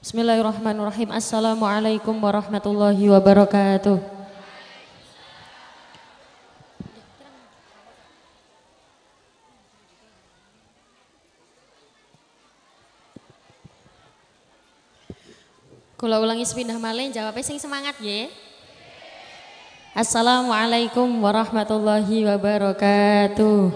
Bismillahirrahmanirrahim. Assalamualaikum warahmatullahi wabarakatuh. Kula ulangi sepindah malih jawabnya sing semangat ya. Assalamualaikum warahmatullahi wabarakatuh.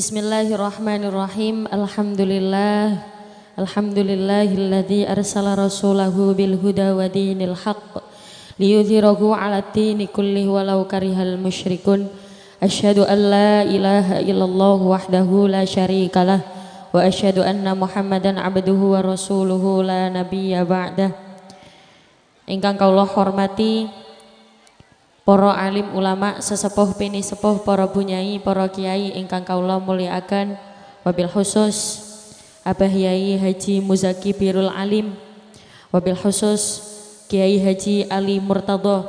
Bismillahirrahmanirrahim. Alhamdulillah. Alhamdulillahilladzi arsala rasulahu bil huda wa dinil haqq liyudhhirahu 'ala dini kullihi walau karihal musyrikun. Asyhadu an la ilaha illallah wahdahu la lah wa asyhadu anna Muhammadan 'abduhu wa rasuluhu la nabiyya ba'dah. Ingkang kawula hormati, para alim ulama sesepuh pini sepuh para bunyai para kiai ingkang kaula muliakan wabil khusus Abah Yai Haji Muzaki Birul Alim wabil khusus Kiai Haji Ali Murtado,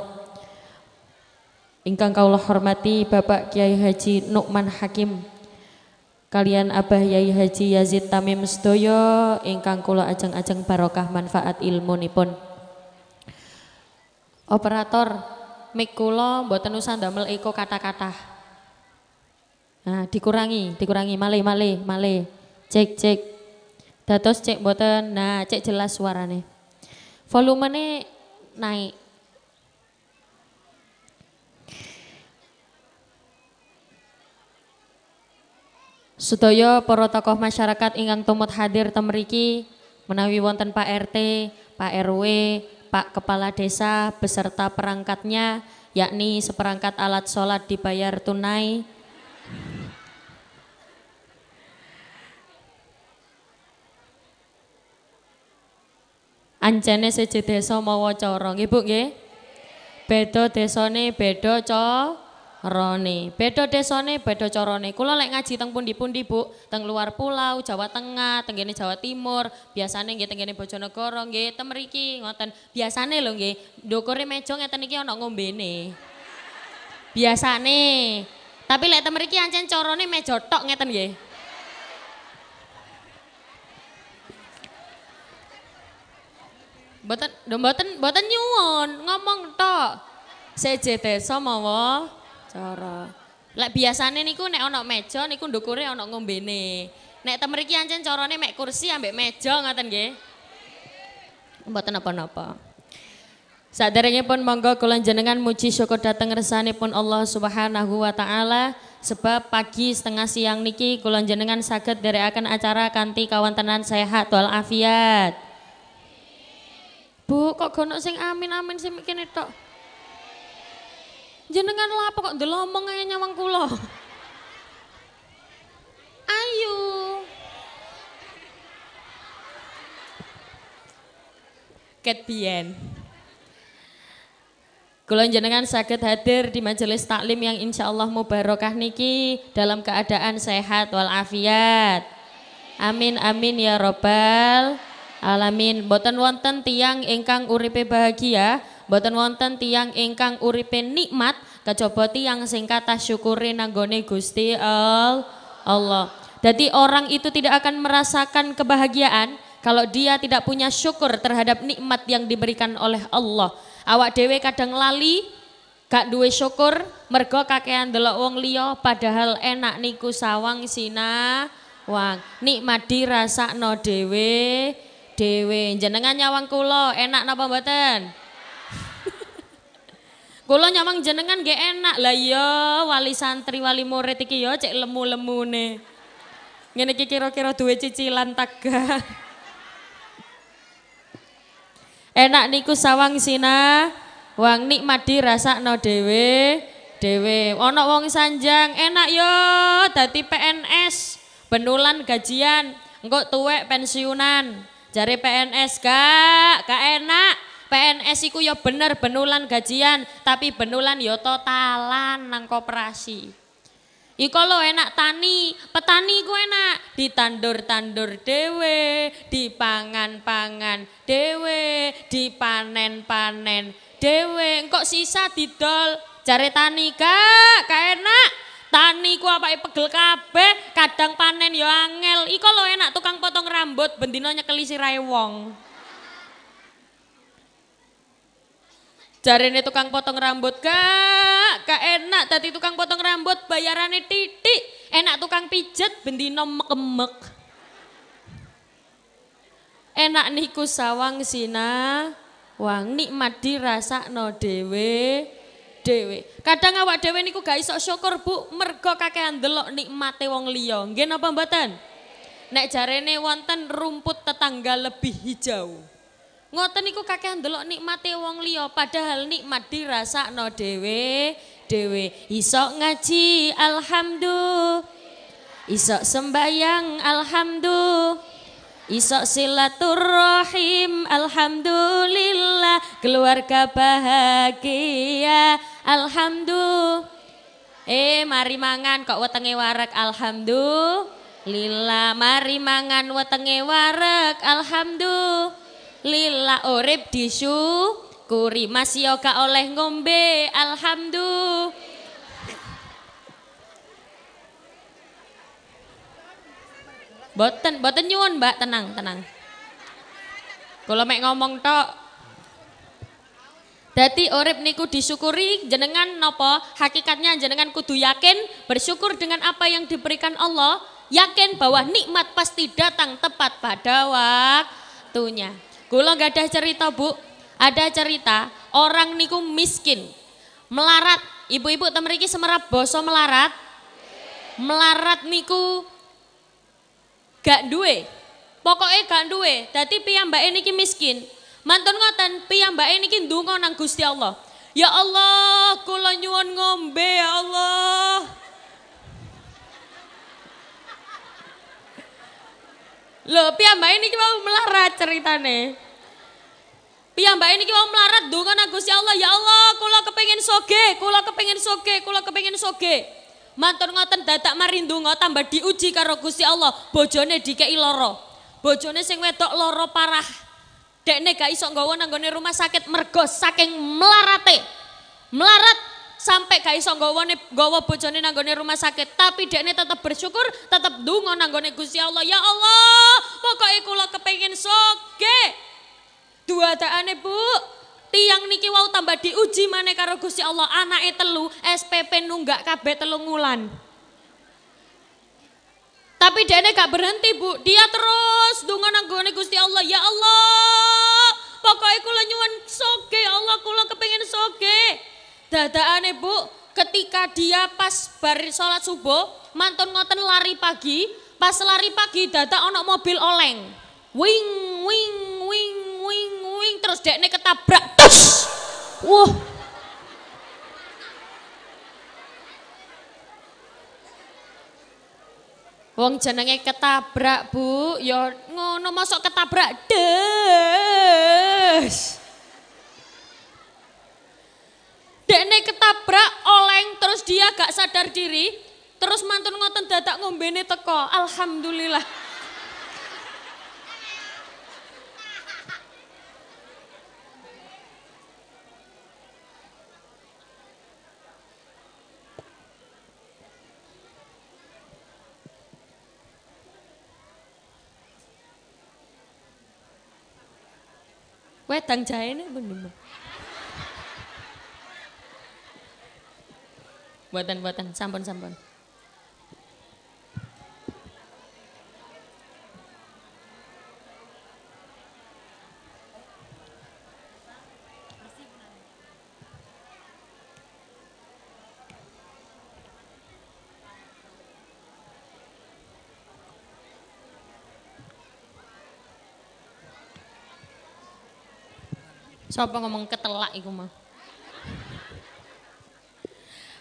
ingkang kaula hormati Bapak Kiai Haji Nukman Hakim kalian Abah Yai Haji Yazid Tamim Sedoyo ingkang kula ajeng-ajeng barokah manfaat ilmu nipun operator mikulo buat mboten usah ndamel eko kata-kata. Nah, dikurangi, dikurangi male male male. Cek cek. datos cek mboten. Nah, cek jelas suarane. Volumene naik. Sudoyo para tokoh masyarakat ingkang tumut hadir temeriki, menawi wonten Pak RT, Pak RW, Pak Kepala Desa beserta perangkatnya yakni seperangkat alat sholat dibayar tunai. Anjane seje desa mawa cara, ibu Bu bedo desone bedo beda, rone. Beda desone, beda corone. Kula lek ngaji teng pun di Bu, teng luar pulau, Jawa Tengah, tenggene Jawa Timur, biasane nggih tenggene Bojonegoro, nggih tem mriki ngoten. Biasane lho nggih, ndukure meja ngeten iki ana ngombene. Biasane. Tapi lek tem mriki ancen corone meja tok ngeten nggih. Mboten, mboten, mboten nyuwun, ngomong tok. Sejete desa mawa. Cara. Lek biasane niku nek ana meja niku ndukure ana ngombene. Nek mriki ancen carane mek kursi ambek meja ngoten nggih. Mboten apa napa pun monggo kula jenengan muji syukur dateng pun Allah Subhanahu wa taala sebab pagi setengah siang niki kula jenengan saged akan acara kanthi kawantenan sehat wal afiat. Bu, kok gono sing amin amin sing kene tok. Jenengan lapo kok delomong ae nyawang kula. Ayu. Ket biyen. Kulon jenengan sakit hadir di majelis taklim yang insya Allah barokah niki dalam keadaan sehat walafiat. Amin amin ya robbal alamin. Boten wonten tiang engkang uripe bahagia boten wonten tiang ingkang uripe nikmat kecoba tiang sing kata syukuri nanggone Gusti al Allah. Jadi orang itu tidak akan merasakan kebahagiaan kalau dia tidak punya syukur terhadap nikmat yang diberikan oleh Allah. Awak dewe kadang lali, gak duwe syukur, mergo kakean delok wong liya padahal enak niku sawang sina wang. Nikmat dirasakno dewe, dewe. Jenengan nyawang kulo, enak napa mboten? Kalau nyamang jenengan gak enak lah yo iya, wali santri wali murid iki yo cek lemu lemu ne Ngene iki kira-kira duwe cicilan taga. Enak niku sawang sina, wang nikmati no dewe dewe onok wong sanjang, enak yo dadi PNS, penulan gajian, engkau tuwek pensiunan. jari PNS kak kak enak. PNS iku ya bener benulan gajian, tapi benulan ya totalan nang koperasi. Iko lo enak tani, petani ku enak ditandur-tandur dewe, dipangan-pangan dewe, dipanen-panen dewe. Engkok sisa didol cari tani gak, Karena enak. Tani ku apa pegel kabeh, kadang panen yo ya angel. Iko lo enak tukang potong rambut, bendino kelisi sirai wong. Jarene tukang potong rambut kak, kak enak tadi tukang potong rambut bayarannya titik, enak tukang pijet bendino mekemek. Enak niku sawang sina, wang nikmat dirasa no dewe, dewe. Kadang awak dewe niku gak isok syukur bu, mergo kakean delok nikmate wong liya. Gen pembatan? mbak Nek jarene wonten rumput tetangga lebih hijau. Ngoten niku kakehan delok nikmate wong liya padahal nikmat no dewe dewe Isok ngaji alhamdulillah. Isok sembayang alhamdulillah. Isok silaturahim alhamdulillah keluarga bahagia alhamdulillah Eh mari mangan kok wetenge warak alhamdulillah mari mangan wetenge warak alhamdulillah lila urip disyukuri mas yo gak oleh ngombe alhamdulillah Boten, boten nyuwun mbak, tenang, tenang. Kalau mek ngomong tok. Dati urip niku disyukuri jenengan nopo, hakikatnya jenengan kudu yakin bersyukur dengan apa yang diberikan Allah, yakin bahwa nikmat pasti datang tepat pada waktunya. Kulo gak ada cerita bu, ada cerita orang niku miskin, melarat. Ibu-ibu temeriki semerap boso melarat, melarat niku gak duwe. Pokoknya gak duwe, dadi mbak ini miskin. Mantun ngoten ini kini dungo nang Gusti Allah. Ya Allah, kula nyuwun ngombe ya Allah. Lho, piyambake niki mau melarat ceritane. Piyambake niki mau melarat donga Gusti Allah, ya Allah, kula kepengin soge, kula kepengin soge, kula kepengin soge. Mantur ngoten dadak marindunga tambah diuji karo Gusti Allah, bojone dikeki lara. Bojone sing wedok lara parah. Dekne gak iso nggawa nang rumah sakit mergo saking melarate. Melarat sampai gak iso nih gowo bojone nanggone rumah sakit, tapi dia ini tetap bersyukur, tetap dungo nanggone Gusti Allah. Ya Allah, pokoknya kula kepengen soge. Dua daane, Bu. Tiang niki wau tambah diuji mana karo Gusti Allah, itu telu, SPP nunggak kabeh telu ngulan Tapi dia ini gak berhenti bu, dia terus dungo nanggone gusti Allah. Ya Allah, pokoknya kula nyuwun soge, ya Allah kula kepengen soge dadaane Bu ketika dia pas bar sholat subuh mantun ngoten lari pagi pas lari pagi dada ono mobil oleng wing wing wing wing wing terus dekne ketabrak tus wah Wong jenenge ketabrak, Bu. Ya ngono masuk ketabrak des. dene ketabrak oleng terus dia gak sadar diri terus mantun ngoten dadak ngombene teko alhamdulillah Wedang jahe ini bener-bener. buatan buatan sampun sampun Sapa ngomong ketelak iku mah?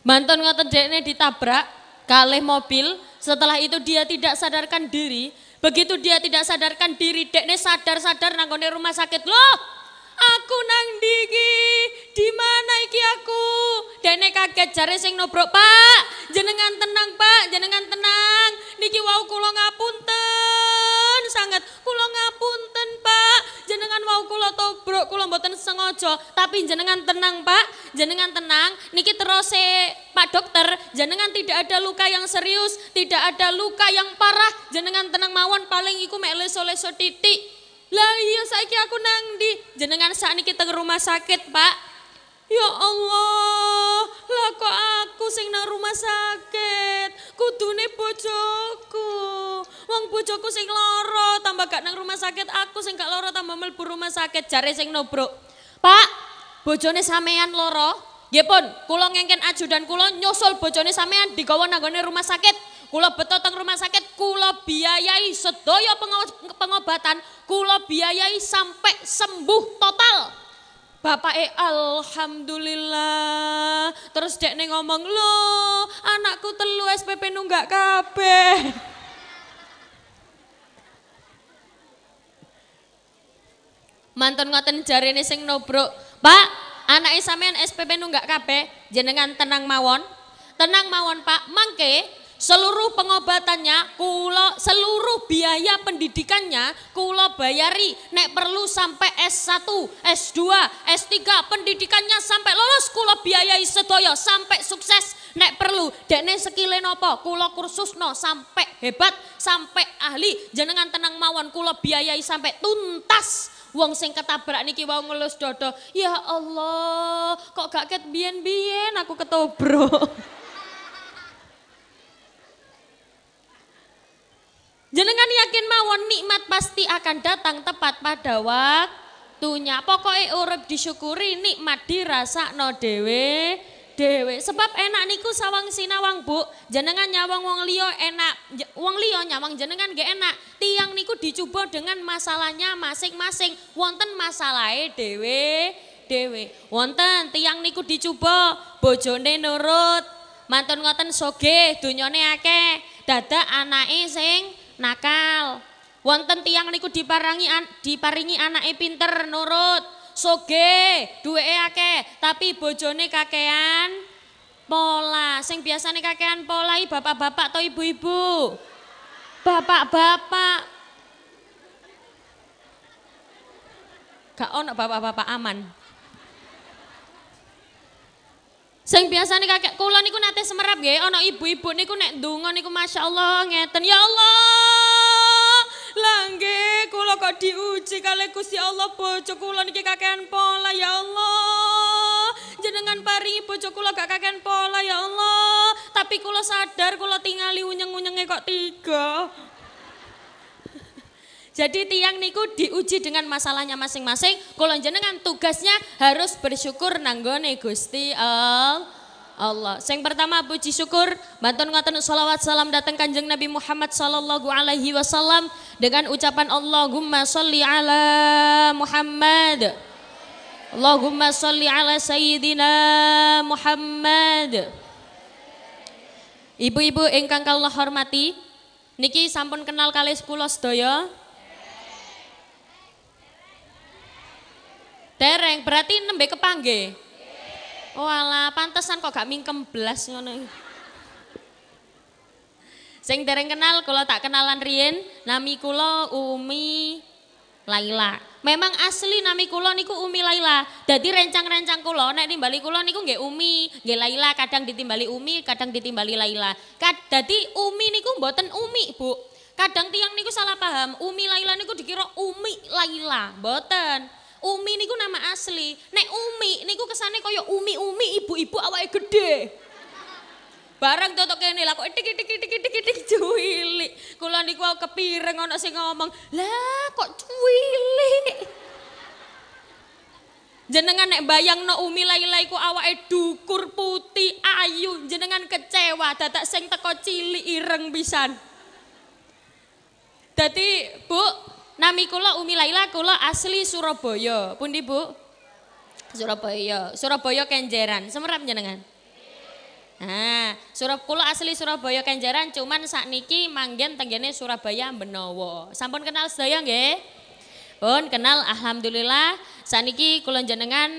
mantan ngoten dekne ditabrak kalih mobil, setelah itu dia tidak sadarkan diri. Begitu dia tidak sadarkan diri, dekne sadar-sadar nanggone rumah sakit. Loh, aku nang digi di mana iki aku? Dekne kaget jare sing nobrok, "Pak, jenengan tenang, Pak, jenengan tenang. Niki wau kula ngapunten sangat tahu kula tobrok kula mboten sengaja, tapi jenengan tenang Pak, jenengan tenang. Niki terus Pak dokter, jenengan tidak ada luka yang serius, tidak ada luka yang parah, jenengan tenang mawon paling iku mek leso-leso titik. Lah iya saiki aku nang di Jenengan niki teng rumah sakit, Pak. Ya Allah, lah kok aku sing nang rumah sakit? Kudune bojoku. Wong bojoku sing loro tambah gak nang rumah sakit, aku sing gak loro tambah mlebu rumah sakit jare sing nobrok. Pak, bojone sampean loro. Nggih pun, kula ngengken dan kula nyusul bojone sampean digawa nanggone rumah sakit. Kula beto teng rumah sakit, kula biayai sedaya pengobatan, kula biayai sampai sembuh total. Bapak e alhamdulillah. Terus dek ngomong, lu anakku telu SPP nunggak kabeh." mantan ngoten jarene sing nobrok. Pak, anak sampean SPP nunggak kabeh, jenengan tenang mawon. Tenang mawon, Pak. Mangke seluruh pengobatannya kulo seluruh biaya pendidikannya kulo bayari nek perlu sampai S1, S2, S3 pendidikannya sampai lolos kulo biayai sedoyo sampai sukses nek perlu dene sekile nopo kursus no sampai hebat sampai ahli jenengan tenang mawon kulo biayai sampai tuntas Wong sing ketabrak niki wau ngelus dodo Ya Allah, kok gak ket biyen-biyen aku ketobrak. Jenengan yakin mawon nikmat pasti akan datang tepat pada waktunya. Pokoknya urip disyukuri, nikmat dirasa no dewe dewe. Sebab enak niku sawang sinawang, Bu. Jenengan nyawang wong liya enak, wong liya nyawang jenengan gak enak. Tiang niku dicoba dengan masalahnya masing-masing. Wonten masalahnya dewe, dewe. Wonten tiang niku dicoba bojone nurut, mantun ngoten soge dunyane ake, dada anake sing nakal. Wonten tiang niku diparangi diparingi anake pinter nurut, soge duweke ake tapi bojone kakean pola sing nih kakean pola i bapak-bapak atau ibu-ibu bapak-bapak gak ono bapak-bapak aman sing nih kakek kula niku nate semerap nggih ono ibu-ibu niku nek ndonga niku allah ngeten ya Allah Langge kula kok diuji kali Gusti Allah bojo kula niki kakean pola ya Allah. Jenengan pari bojo kula gak kakean pola ya Allah. Tapi kula sadar kula tingali unyeng-unyenge kok tiga. Jadi tiang niku diuji dengan masalahnya masing-masing. Kula jenengan tugasnya harus bersyukur nanggone Gusti Allah. Allah. Seng pertama puji syukur, bantuan ngaten salawat salam datang kanjeng Nabi Muhammad sallallahu alaihi wasallam dengan ucapan Allahumma sholli ala Muhammad. Allahumma sholli ala sayyidina Muhammad. Ibu-ibu ingkang kula hormati, niki sampun kenal kali kula sedaya. Tereng berarti nembe kepanggih. Walah, oh pantesan kok gak mingkem belas ngono. Sing dereng kenal kalau tak kenalan Rien, nami kula Umi Laila. Memang asli nami kula niku Umi Laila. Jadi rencang-rencang kula nek timbali kula niku nggih Umi, nggih Laila, kadang ditimbali Umi, kadang ditimbali Laila. Kadang dadi Umi niku mboten Umi, Bu. Kadang tiang niku salah paham, Umi Laila niku dikira Umi Laila, mboten. Umi niku nama asli. Nek Umi niku kesane kaya umi-umi ibu-ibu awake gede. Barang tetok kene lah kok tik tik tik tik tik cuwili. Kula niku kepireng ana sing ngomong, "Lah kok cuwili?" Jenengan nek no Umi lai-lai ku awa dukur putih ayu, jenengan kecewa datak sing teko cili ireng pisan. Dadi, Bu, Nami kula Umi Laila kula asli Surabaya. Pundi Bu? Surabaya. Surabaya Kenjeran. Semerap jenengan? Nah, Surab kula asli Surabaya Kenjeran cuman sakniki manggen tenggene Surabaya Benowo. Sampun kenal sedaya nggih? Pun kenal alhamdulillah. Sakniki kula jenengan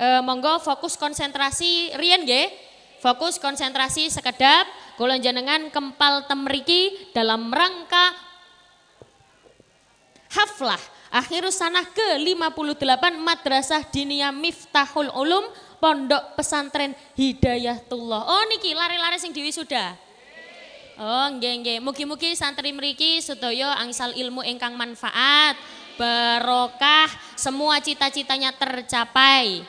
e, eh, monggo fokus konsentrasi riyen nggih? Fokus konsentrasi sekedap kula jenengan kempal temriki dalam rangka Haflah, akhir sana ke-58 Madrasah Diniyah Miftahul Ulum Pondok Pesantren Hidayatullah. Oh niki lari-lari sing diwisuda. Oh nggih nggih, mugi-mugi santri mriki sedaya angsal ilmu ingkang manfaat, barokah, semua cita-citanya tercapai.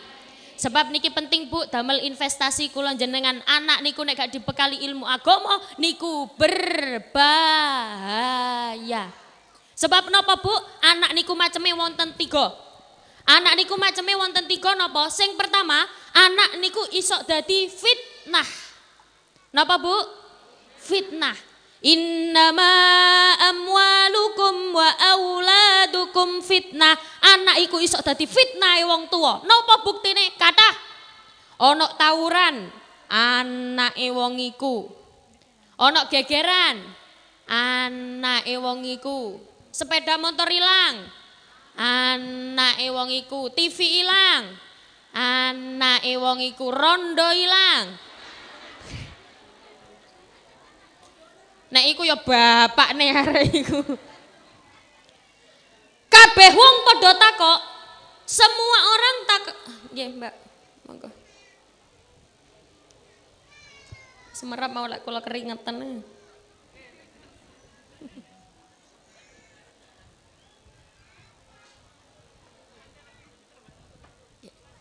Sebab niki penting Bu, damel investasi kula jenengan anak niku nek gak dibekali ilmu agama niku berbahaya. Sebab nopo Bu? Anak niku macamnya wonten tiga. Anak niku macamnya wonten tiga nopo. Sing pertama, anak niku isok dadi fitnah. Napa Bu? Fitnah. Innama amwalukum wa auladukum fitnah. Anak iku isok dadi fitnah e wong tua. Nopo Napa nih? Kata onok tawuran anak wong iku. Onok gegeran anak wong iku sepeda motor hilang anak wong iku TV hilang anak wong iku rondo hilang nek nah, iku ya bapak nih hari iku kabeh wong padha takok semua orang tak. ya Mbak monggo semerap mau lah kalau keringetan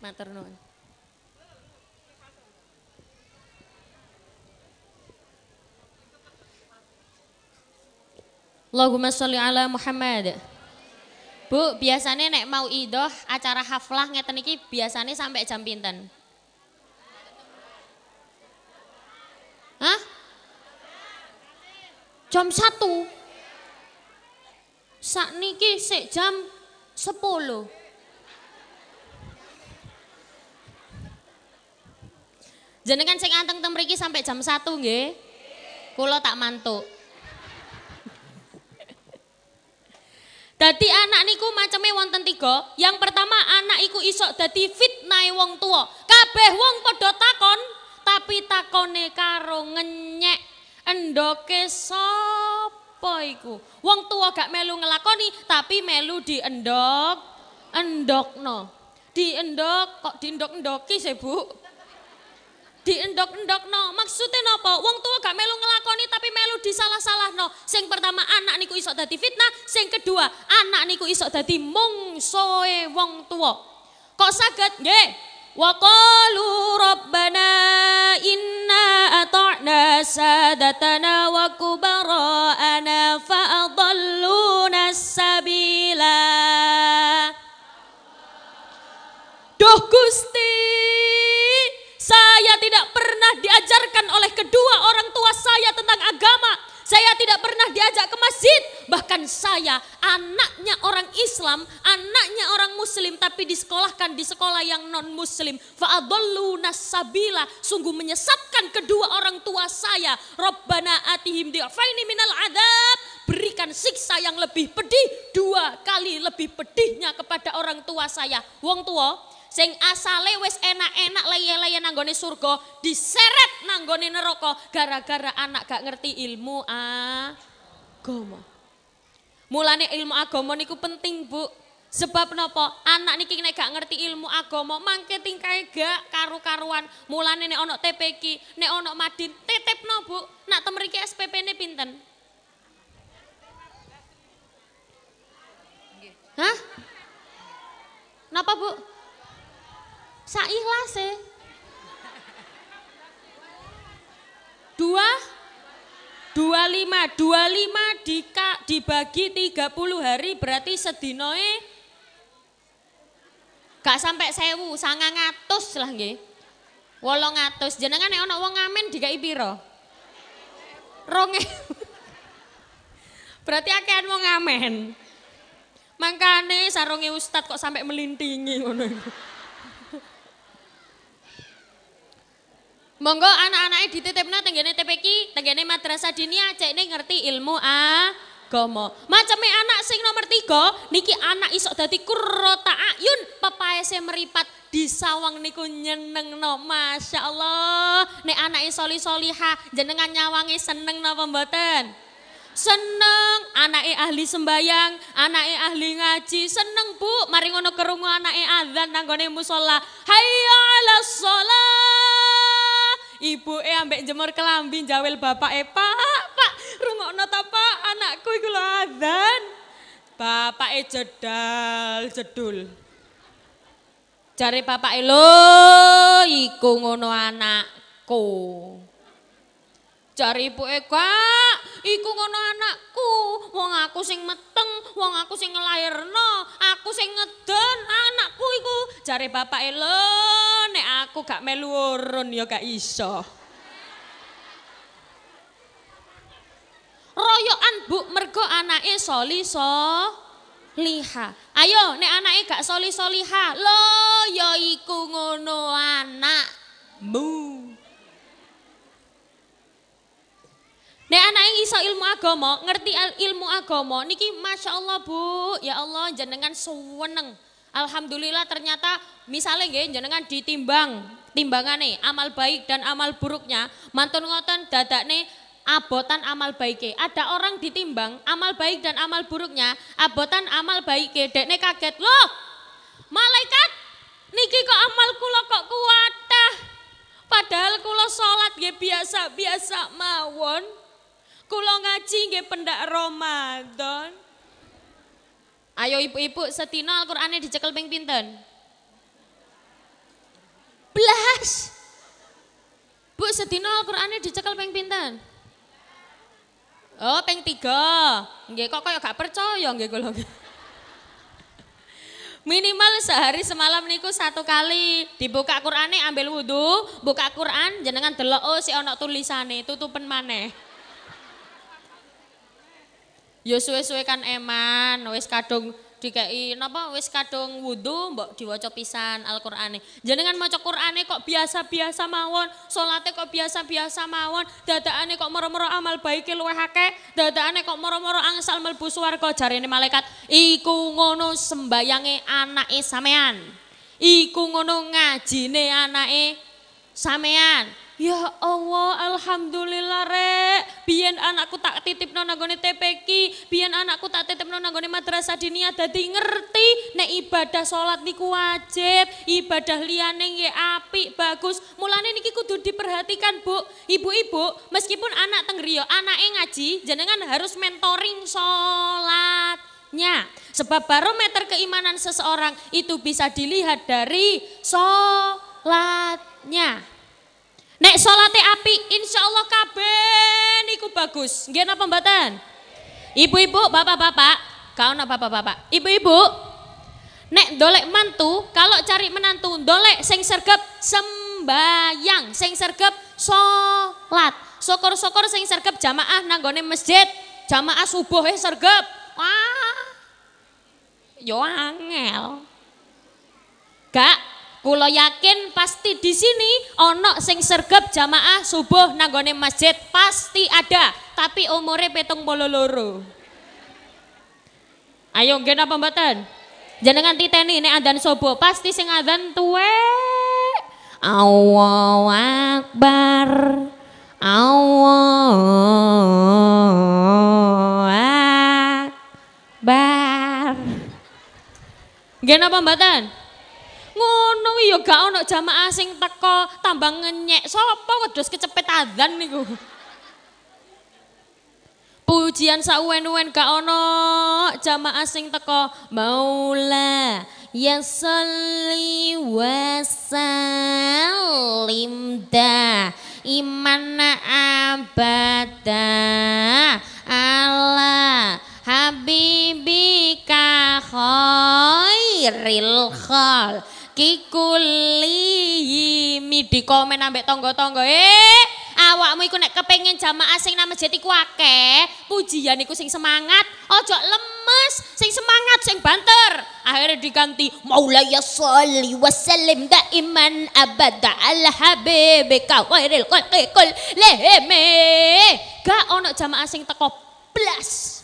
Matur nuwun. Allahumma sholli ala Muhammad. Bu, biasanya nek mau idoh acara haflah ngeten iki biasanya sampai jam pinten? Hah? Jam 1. niki sik jam sepuluh. Jenengan sing anteng teng mriki sampai jam 1 nggih. Kula tak mantuk. Dadi anak niku maceme wonten tiga. Yang pertama anak iku isok dadi fitnah wong tua. Kabeh wong padha takon, tapi takone karo ngenyek. Endoke sapa iku? Wong tua gak melu ngelakoni, tapi melu diendok. Endokno. Diendok kok diendok-endoki sih, Bu? diendok no Maksudnya no po Wong tua gak melu ngelakoni tapi melu disalah no. Sing pertama anak niku isok dadi fitnah, sing kedua anak niku isok dadi mungsoe wong tua. Kok sakit Nggih. Wa qalu rabbana inna ata'na sadatana wa kubara'ana fa'adalluna sabila. Duh Gusti, saya tidak pernah diajarkan oleh kedua orang tua saya tentang agama. Saya tidak pernah diajak ke masjid. Bahkan saya anaknya orang Islam, anaknya orang Muslim tapi disekolahkan di sekolah yang non Muslim. Faadzallu nasabila sungguh menyesatkan kedua orang tua saya. Robbana atihim ini minal adab. Berikan siksa yang lebih pedih, dua kali lebih pedihnya kepada orang tua saya. Wong tua, sing asale wis enak-enak leye-leye nanggone surga diseret nanggone neraka gara-gara anak gak ngerti ilmu agama. Mulane ilmu agama niku penting, Bu. Sebab napa? Anak niki nek gak ngerti ilmu agama, mangke tingkae gak karu-karuan. Mulane nek ana TPQ, nek ana Madin, titipno, Bu. Nak temriki SPP-ne pinten? Hah? Napa, Bu? saikhlase. Dua, dua lima, dua lima dika, dibagi tiga puluh hari berarti sedinoe gak sampai sewu, sangat ngatus lah nggih. Wolong ngatus. jenengan nek ana wong ngamen kai piro? Ronge. Berarti akean wong ngamen. Mangkane sarunge ustad kok sampai melintingi ngono Monggo anak-anaknya dititipna tenggene TPQ, tenggene madrasah dini aja ini ngerti ilmu agama. Macamnya anak sing nomor tiga, niki anak isok dadi kurota ayun, pepaese meripat di sawang niku nyeneng no, masya Allah. Nek anak isoli soliha, jenengan nyawangi seneng no pembatan, seneng anak anake ahli sembayang anak anake ahli ngaji seneng bu mari ngono kerungu anake azan tanggonye musola hayya ala sholat Ibu e ambek jemur kelambi bapak bapake, "Pak, Pak, rumah ta, Pak, anakku iku lho bapak e jedal jedul. bapak bapake, "Lho, iku ngono anakku." Cari ibu Eka, iku ngono anakku. Wong aku sing meteng, wong aku sing nglairno, aku sing ngeden anakku iku." cari Bapak Elo, nek aku gak melu yo ya gak iso." Royokan Bu mergo anake soli so liha. Ayo nek anake gak soli liha, lo yo ya iku ngono anakmu. iso ilmu agama, ngerti ilmu agama, niki masya Allah bu, ya Allah jenengan suweneng. Alhamdulillah ternyata misalnya nggih jenengan ditimbang nih amal baik dan amal buruknya mantun ngoten nih abotan amal baiknya Ada orang ditimbang amal baik dan amal buruknya, abotan amal dek nih kaget, "Loh, malaikat niki kok amal kula kok kuat Padahal kula sholat ya biasa-biasa mawon." Kulo ngaji nggih pendak Ramadan. Ayo ibu-ibu setina Al-Qur'ane dicekel ping pinten? Belas. Bu setina Al-Qur'ane dicekel ping pinten? Oh, ping tiga. Nggih kok kaya gak percaya nggih kula. Minimal sehari semalam niku satu kali dibuka Qur'ane ambil wudhu, buka Qur'an jenengan delok oh si onok tulisane tutupen maneh. Ya suwe-suwe kan eman, wis kadung dikei napa wis kadung wudu mbok diwaca pisan Al-Qur'ane. Jenengan maca Qur'ane kok biasa-biasa mawon, salate kok biasa-biasa mawon, dadakane kok moro-moro amal baik luwih akeh, dadakane kok moro-moro angsal mlebu swarga jarene malaikat, iku ngono sembayange anake sampean. Iku ngono ngajine anake sampean. Ya Allah, alhamdulillah rek. Biar anakku tak titip goni TPK, Biar anakku tak titip goni madrasah diniyah dadi ngerti nek ibadah salat niku wajib, ibadah liyane nggih api bagus. Mulane niki kudu diperhatikan, Bu. Ibu-ibu, meskipun anak teng anak anake ngaji, jenengan harus mentoring salat. Sebab barometer keimanan seseorang itu bisa dilihat dari sholatnya. Nek salate api, insya Allah kabeh iku bagus. Gak apa mboten? Ibu-ibu, bapak-bapak, kau napa bapak-bapak? Ibu-ibu, nek dolek mantu, kalau cari menantu, dolek sing sergap sembayang, sing sergap sholat, Sokor-sokor sing sergap jamaah nanggone masjid, jamaah subuh eh sergap. Wah. Yo angel. Gak Kulo yakin pasti di sini ono sing sergap jamaah subuh nanggone masjid pasti ada, tapi umure petung bololoro. loro. Ayo nggih apa Jangan Jenengan titeni ini adan subuh pasti sing adan tuwe. Allahu Akbar. Allahu Akbar. Nggih apa mboten? ngono ya gak ono jamaah sing teko tambah ngenyek sapa wedhus kecepet adzan niku pujian sauwen-uwen gak ono jamaah sing teko maula ya sholli wa sallim da imana abada ala habibika khairil khal Kikuli, midi komen ambek tonggo-tonggo eh awakmu iku nek kepengin jamaah sing nama jeti ku akeh pujian iku sing semangat ojo lemes sing semangat sing banter akhirnya diganti maulaya sholli wasallim daiman abada ala habibika khairil khalqi kul lehme gak ono jamaah sing teko blas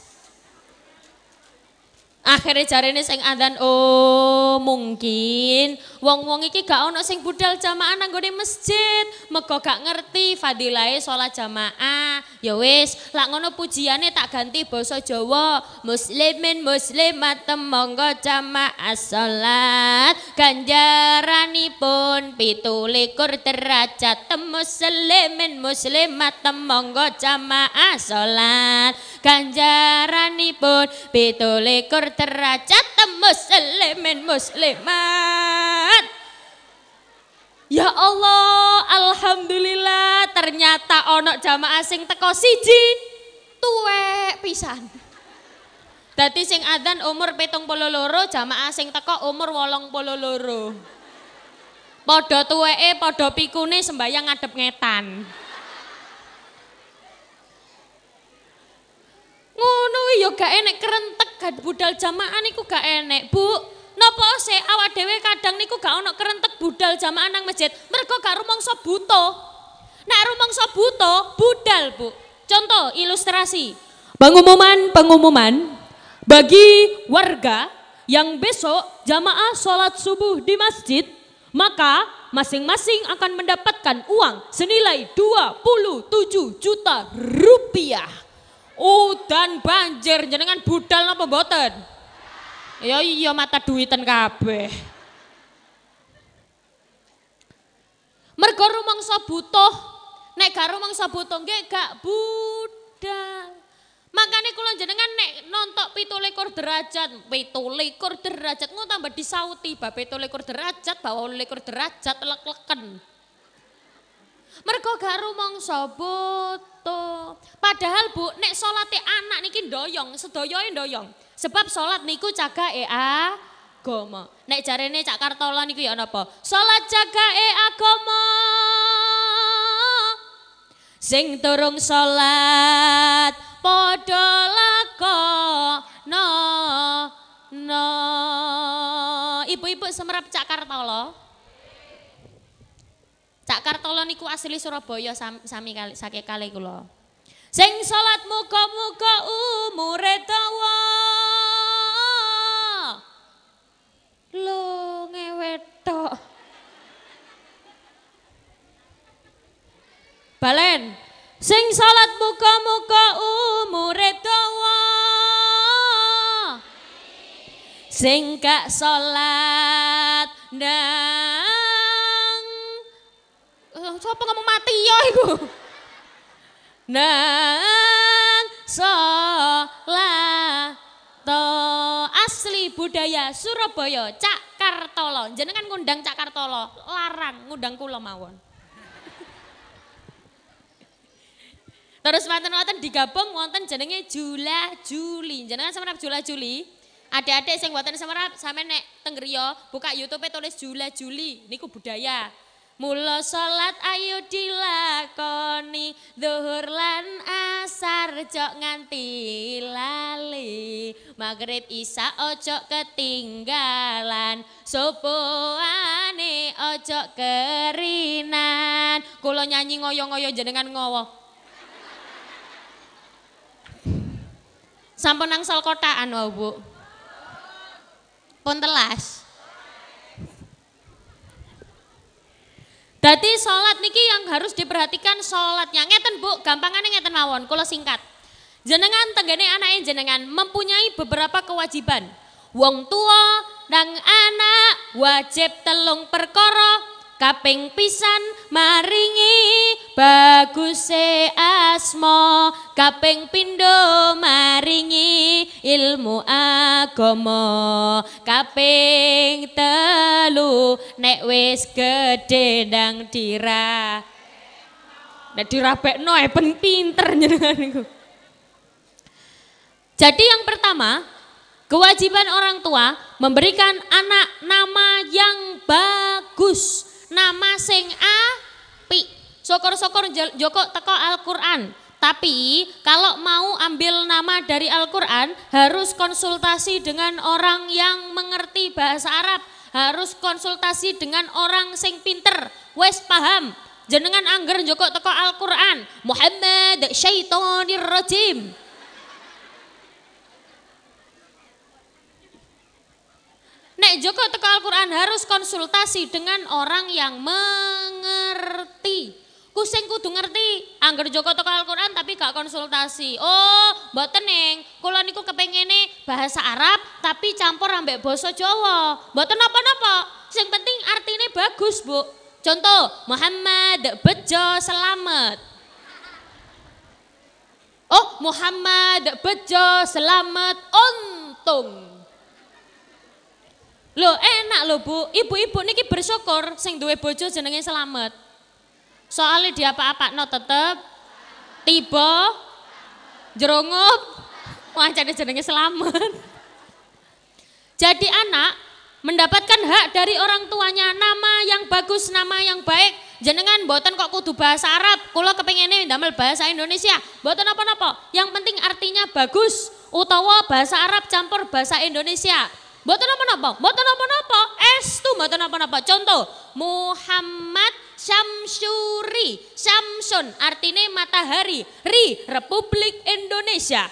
akhirnya jarene sing adzan oh mungkin wong-wong iki gak ana sing budal jamaah nang gone masjid. Meko gak ngerti fadilahe salat jamaah. Ya wis, lak ngono pujiane tak ganti basa Jawa. Muslimin muslimat monggo jamaah salat. Ganjaranipun 27 derajat. Muslimin muslimat monggo jamaah salat. ganjaranipun pitulikur derajat muslimin muslimat Ya Allah, alhamdulillah ternyata onok jamaah sing teko siji tuwek pisan. Dadi sing adzan umur petong polo loro, jamaah sing teko umur wolong polo loro. Podo tuwe, podo pikune sembahyang ngadep ngetan. Ngono yo iya, gak enek kerentek gak budal jamaah niku gak enek, Bu. nopo se awak dewe kadang niku gak ono kerentek budal jamaah nang masjid, mereka gak buto nak rumong so buto budal, Bu. Contoh ilustrasi. Pengumuman-pengumuman bagi warga yang besok jamaah sholat subuh di masjid, maka masing-masing akan mendapatkan uang senilai 27 juta rupiah udan banjir jenengan budal napa mboten? Ya iya mata duiten kabeh. Mergo rumangsa butuh, nek gak rumangsa butuh nggih gak budal. Makanya kalau jenengan nek nontok pitu lekor derajat, pitu lekor derajat, nggak tambah disauti, bah pitu lekor derajat, bawa lekor derajat, lek-leken. Mereka gak rumong soboto. Padahal bu, nek sholatnya anak niki doyong, sedoyoin doyong. Sebab sholat niku jaga e agomo. Nek jarene cak kartola niku ya apa? Sholat caga e agomo. Sing turung sholat podolako no no. Ibu-ibu semerap cak kartola. Mbak Kartolo niku asli Surabaya sami, sami kali sakit kali kulo. Sing salat muka muka umur dawa. lo ngewetok. Balen. Sing salat muka muka umur dawa. Sing gak salat dah sopo ngomong mati yo, iku. Nang to asli budaya Surabaya Cak Kartolo. Jenengan ngundang Cak Kartolo, larang ngundang kula mawon. Terus wonten-wonten digabung wonten jenenge Jula Juli. Jenengan semerap Jula Juli? Adik-adik sing wonten semerap sampe nek teng buka YouTube tulis Jula Juli niku budaya. Mula salat ayo dilakoni duhur lan asar jok nganti lali Maghrib isa ojo ketinggalan Sopoane ojo kerinan Kulo nyanyi ngoyo-ngoyo jenengan ngowo Sampun sol kotaan wae Bu Pun telas Dadi salat niki yang harus diperhatikan salatnya. Ngeten Bu, gampangane ngeten mawon, kula singkat. Jenengan tenggene anake jenengan mempunyai beberapa kewajiban. Wong tua nang anak wajib telung perkara kaping pisan maringi baguse asmo kaping pindo maringi ilmu agomo kaping telu nek wis gede dang dira nek dirapekno no, eh, pen pinter jenengan aku. jadi yang pertama kewajiban orang tua memberikan anak nama yang bagus nama sing api. Syukur-syukur Joko teko Al-Qur'an. Tapi kalau mau ambil nama dari Al-Qur'an harus konsultasi dengan orang yang mengerti bahasa Arab, harus konsultasi dengan orang sing pinter, wes paham. Jenengan angger Joko teko Al-Qur'an. Muhammad syaitonir rajim. Nek Joko teko Al-Quran harus konsultasi dengan orang yang mengerti. Kuseng kudu ngerti, angger Joko teko Al-Quran tapi gak konsultasi. Oh, mbak teneng. Kalau niku kepengen bahasa Arab tapi campur ambek boso Jawa. Mboten kenapa napa Yang penting artinya bagus, Bu. Contoh, Muhammad Bejo selamat. Oh, Muhammad Bejo selamat untung. Loh eh, enak loh bu, ibu-ibu niki bersyukur sing duwe bojo jenenge selamat. Soalnya dia apa-apa no tetep, tiba, jerungup, wancane jenenge selamat. Jadi anak mendapatkan hak dari orang tuanya, nama yang bagus, nama yang baik. Jenengan boten kok kudu bahasa Arab, kalau kepengen ini damel bahasa Indonesia. Boten apa-apa, yang penting artinya bagus utawa bahasa Arab campur bahasa Indonesia. Buat apa-apa, buat apa-apa, napa estu buat apa-apa. Contoh, Muhammad Syamsuri, Syamsun artinya matahari, Ri Republik Indonesia.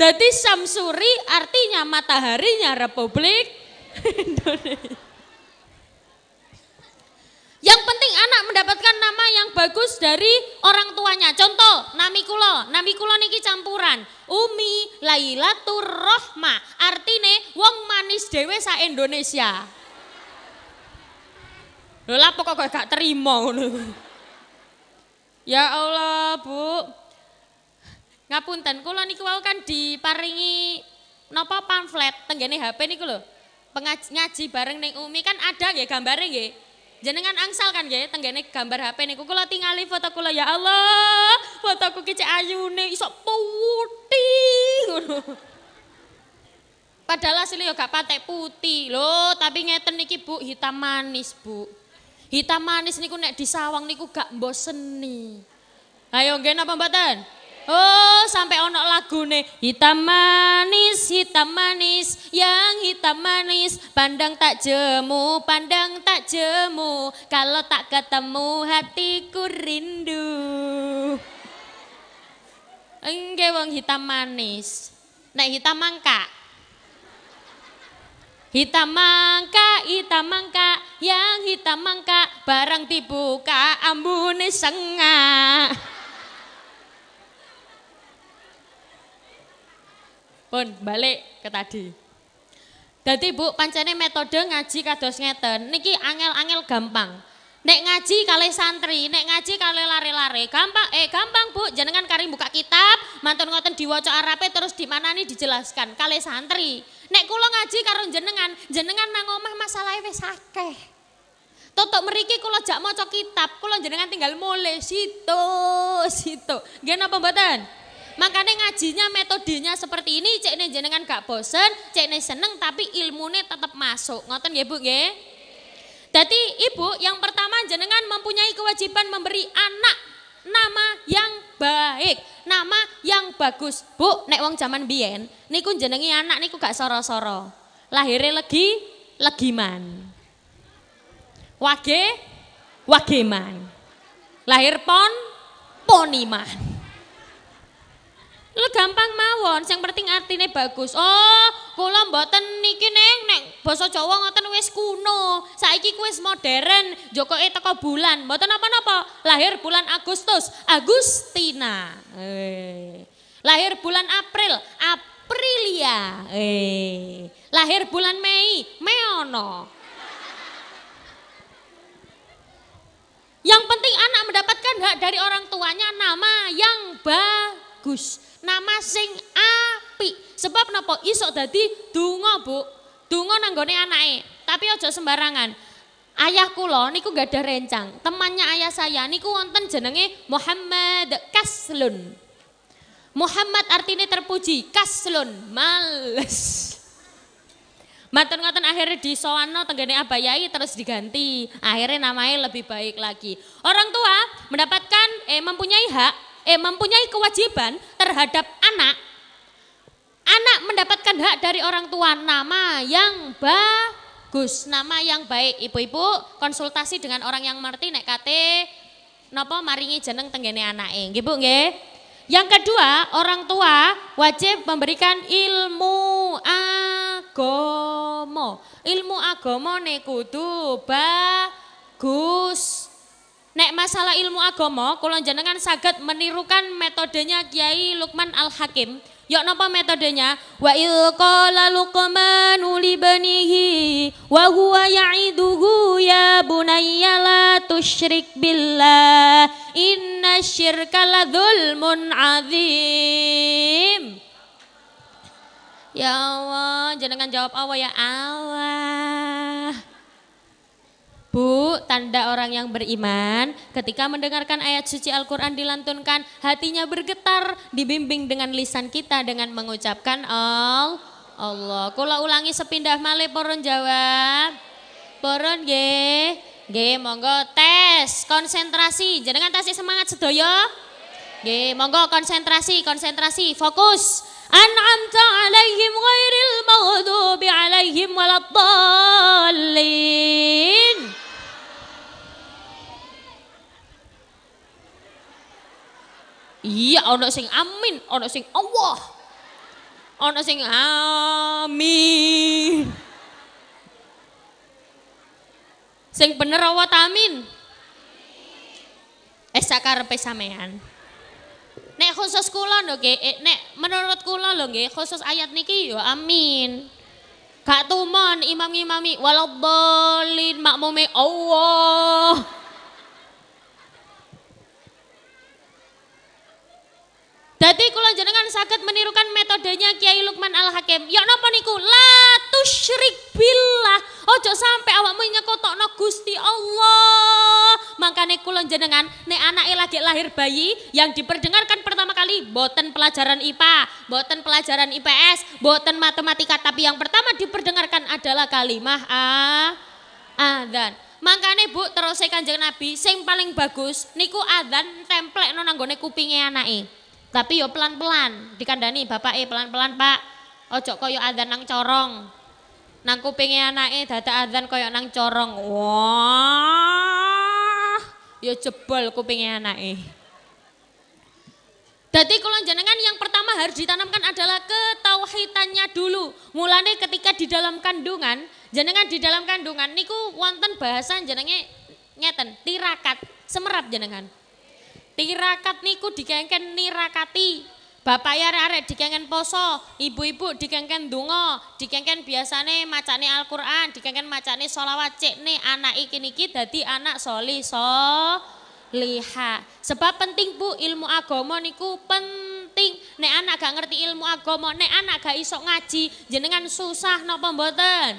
Jadi Samsuri artinya mataharinya Republik Indonesia. Yang penting anak mendapatkan nama yang bagus dari orang tuanya. Contoh, nami kulo, nami kulo niki campuran. Umi Lailatur Rohma, artine wong manis dewe sa Indonesia. Lola pokok kok gak terima Ya Allah, Bu. Ngapunten, Kulo niki wau kan diparingi napa pamflet tenggene HP niku lho. Pengaji, ngaji bareng neng Umi kan ada gak gambarnya gak? Jenengan angsal kan ya, tenggane gambar HP niku kula tingali foto kula ya Allah, fotoku kece cek ayune iso putih Padahal asli yo gak patek putih loh, tapi ngeten niki Bu, hitam manis Bu. Hitam manis niku nek disawang niku gak mboseni. Ayo nggih napa mboten? Oh, sampai ono nih hitam manis, hitam manis, yang hitam manis, pandang tak jemu, pandang tak jemu, kalau tak ketemu hatiku rindu. Enggak wong hitam manis. naik hitam mangka. Hitam mangka, hitam mangka, yang hitam mangka, barang dibuka ambune sengak. Pun balik ke tadi. Dadi Bu, pancene metode ngaji kados ngeten. Niki angel-angel gampang. Nek ngaji kali santri, nek ngaji kali lari-lari, gampang eh gampang Bu, jenengan kari buka kitab, mantun ngoten diwaca arape terus di mana nih dijelaskan kali santri. Nek kulo ngaji karo jenengan, jenengan nang omah masalahe wis Totok meriki kulo jak mau kitab, kulo jenengan tinggal mulai situ, situ. genap pembatan. Makanya ngajinya metodenya seperti ini, cek ini jenengan gak bosen, cek ini seneng tapi ilmunya tetap masuk. Ngoten ya bu ya? Jadi ibu yang pertama jenengan mempunyai kewajiban memberi anak nama yang baik, nama yang bagus. Bu, nek wong zaman biyen niku jenengi anak niku gak soro-soro. Lahirnya lagi legiman. Wage, wageman. Lahir pon, poniman. Lu gampang mawon, yang penting artinya bagus. Oh, kula mboten niki neng neng basa Jawa ngoten wis kuno. Saiki wis modern, Joko itu teko bulan. Mboten apa-apa, lahir bulan Agustus, Agustina. Eh. Lahir bulan April, Aprilia. Eh. Lahir bulan Mei, Meono. Yang penting anak mendapatkan hak dari orang tuanya nama yang bagus bagus, nama sing api Sebab napa iso dadi dungo Bu. Dungo nanggone anake, tapi ojo sembarangan. Ayah kulo niku gak ada rencang. Temannya ayah saya niku wonten jenenge Muhammad Kaslun. Muhammad artinya terpuji, Kaslun males. Matur ngoten akhirnya di Soano tenggane abayai terus diganti. Akhirnya namanya lebih baik lagi. Orang tua mendapatkan eh mempunyai hak eh mempunyai kewajiban terhadap anak anak mendapatkan hak dari orang tua nama yang bagus nama yang baik ibu-ibu konsultasi dengan orang yang mengerti nek kate nopo maringi jeneng tenggene anak nggih Bu nggih yang kedua orang tua wajib memberikan ilmu agomo ilmu agomo nek bagus Nek masalah ilmu agama, kalau jenengan saged menirukan metodenya Kiai Lukman Al Hakim. Yok ya napa metodenya? Wa il qala Luqman li banihi wa huwa ya'iduhu ya bunayya la tusyrik billah inna syirka la dzulmun azim. Ya Allah, jenengan jawab apa ya Allah. Bu, tanda orang yang beriman ketika mendengarkan ayat suci Al-Quran dilantunkan, hatinya bergetar, dibimbing dengan lisan kita dengan mengucapkan Al Allah. Kula ulangi sepindah male poron jawab. Poron ge, ge monggo tes konsentrasi. jangan tasih semangat sedoyo. Ge monggo konsentrasi, konsentrasi, fokus. An'amta alaihim ghairil maghdubi alaihim waladdallin. Iya, ono sing amin, ono sing Allah. Ono sing amin. Sing bener awat amin? Eh sakarepe sampean. Nek khusus kula lho nggih, eh, nek menurut kula lho nggih, khusus ayat niki yo amin. Gak tumon imam-imami waladhdallin makmume Allah. Dadi kula jenengan sakit menirukan metodenya Kiai Lukman Al Hakim. Ya napa niku? La tusyrik billah. Ojo sampai awakmu nyekotokno Gusti Allah. Makane kula jenengan nek anake lagi lahir bayi yang diperdengarkan pertama kali boten pelajaran IPA, boten pelajaran IPS, boten matematika tapi yang pertama diperdengarkan adalah kalimat a adzan. Makane Bu terus kanjeng Nabi sing paling bagus niku adzan templek nang nggone kupinge anake. Tapi yo pelan-pelan dikandani bapak eh pelan-pelan pak. Ojo koyo adzan nang corong. Nang kupingnya anake data adzan koyo nang corong. Wah. Yo jebol kupingnya eh Jadi kalau jenengan yang pertama harus ditanamkan adalah ketauhitannya dulu. Mulane ketika di dalam kandungan, jenengan di dalam kandungan niku wonten bahasan jenenge ngeten tirakat, semerap jenengan. Tirakat niku dikengken nirakati. Bapak ya arek dikengken poso, ibu-ibu dikengken dungo, dikengken biasane macane Alquran, quran dikengken macane sholawat nih anak iki niki dadi anak soli so liha. Sebab penting Bu ilmu agama niku penting. Nek anak gak ngerti ilmu agama, nek anak gak iso ngaji, jenengan susah no mboten?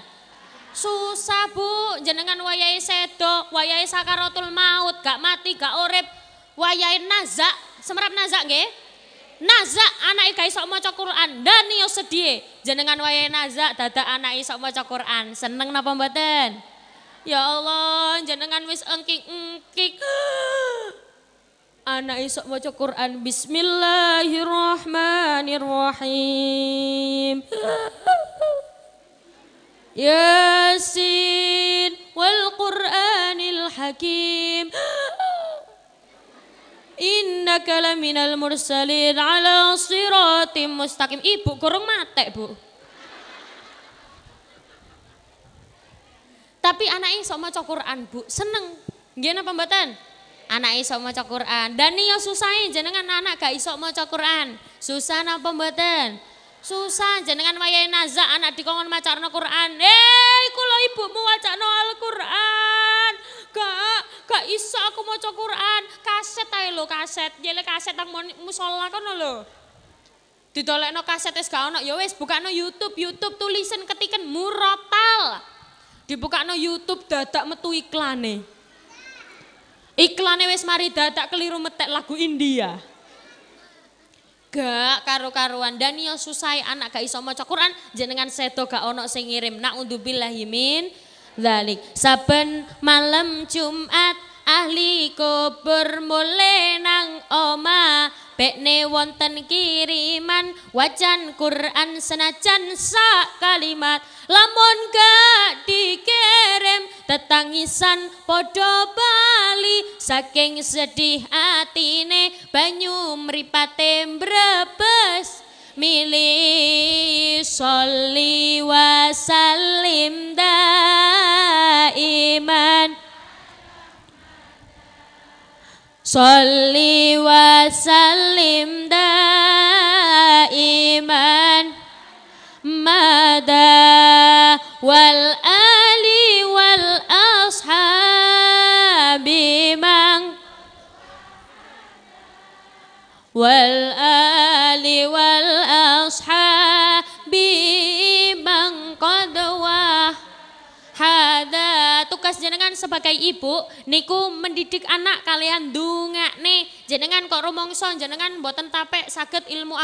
Susah Bu, jenengan wayai sedo, wayai sakaratul maut, gak mati, gak orep wayai naza, semerap naza, nggih? Naza, anak ika e isok maca Quran, dan yo sedih Jenengan wayai naza dadak anak e isok maca Quran, seneng napa mboten? Ya Allah, jenengan wis engking-engking. Anak isok baca Quran Bismillahirrahmanirrahim Yasin wal Quranil Hakim innaka laminal mursalin ala siratim mustaqim. Ibu kurung matek, Bu. Tapi anak iso maca Quran, Bu. Seneng. Nggih napa mboten? Anak iso maca Quran. Dan niyo susahe jenengan anak gak iso maca Quran. Susah napa mboten? Susah jenengan wayahe nazak anak dikongon macarno Quran. Eh, hey, kula ibumu wacana Al-Qur'an gak, gak iso aku mau Quran, kaset ayo lo kaset, jele kaset nang musola kan lo. no kaset es gak ono, ya wes bukakno YouTube, YouTube tulisan ketikan murotal. Dibukakno YouTube dadak metu iklane. Iklane wes mari dadak keliru metek lagu India. Gak karu-karuan Daniel ya susai anak gak iso maca Quran jenengan seto gak ono sing ngirim nak Billah min Balik saben malam Jumat ahli kubur mulai nang oma bekne wonten kiriman wajan Quran senajan sak kalimat lamun gak dikirim tetangisan podo bali saking sedih atine banyu mripate brebes mili sholli wa sallim daiman sholli wa daiman mada wal ali wal ashabi mang wal jenengan sebagai ibu niku mendidik anak kalian nih. jenengan kok rumangsa jenengan boten tape sakit ilmu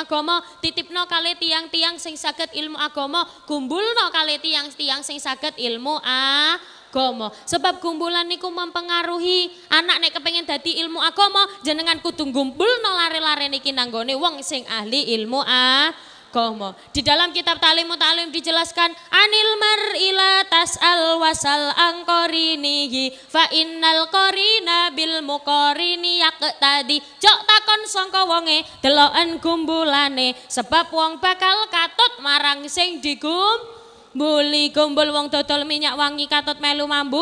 Titip no kali tiang-tiang sing sakit ilmu agama no kali tiang-tiang sing sakit ilmu agomo. sebab gumbulan niku mempengaruhi anak nek kepengen dadi ilmu agama jenengan kudu no lare-lare niki nanggone wong sing ahli ilmu agama agama. Di dalam kitab talimu talim dijelaskan anil mar'ila tas'al wasal angkorinihi fa innal korina bil mukorini tadi cok takon sangka wonge deloken gumbulane sebab wong bakal katut marang sing digum Buli gumbul wong dodol minyak wangi katut melu mambu.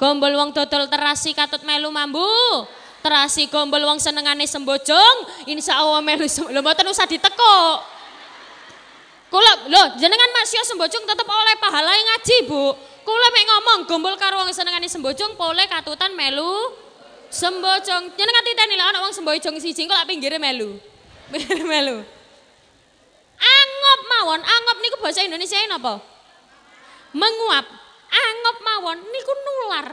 gumbul wong dodol terasi katut melu mambu. terasi gombol wong senengane sembojong insya Allah melu lo mboten usah ditekuk Kula lho jenengan maksya sembojong tetep oleh pahala yang ngaji, Bu. Kula mek ngomong gombol karo wong senengane sembojong pole katutan melu sembojong. Jenengan titeni lho ana wong sembojong siji kok pinggire melu. Pinggire melu. Angop mawon, angop niku bahasa Indonesia ini apa? Menguap. Angop mawon niku nular.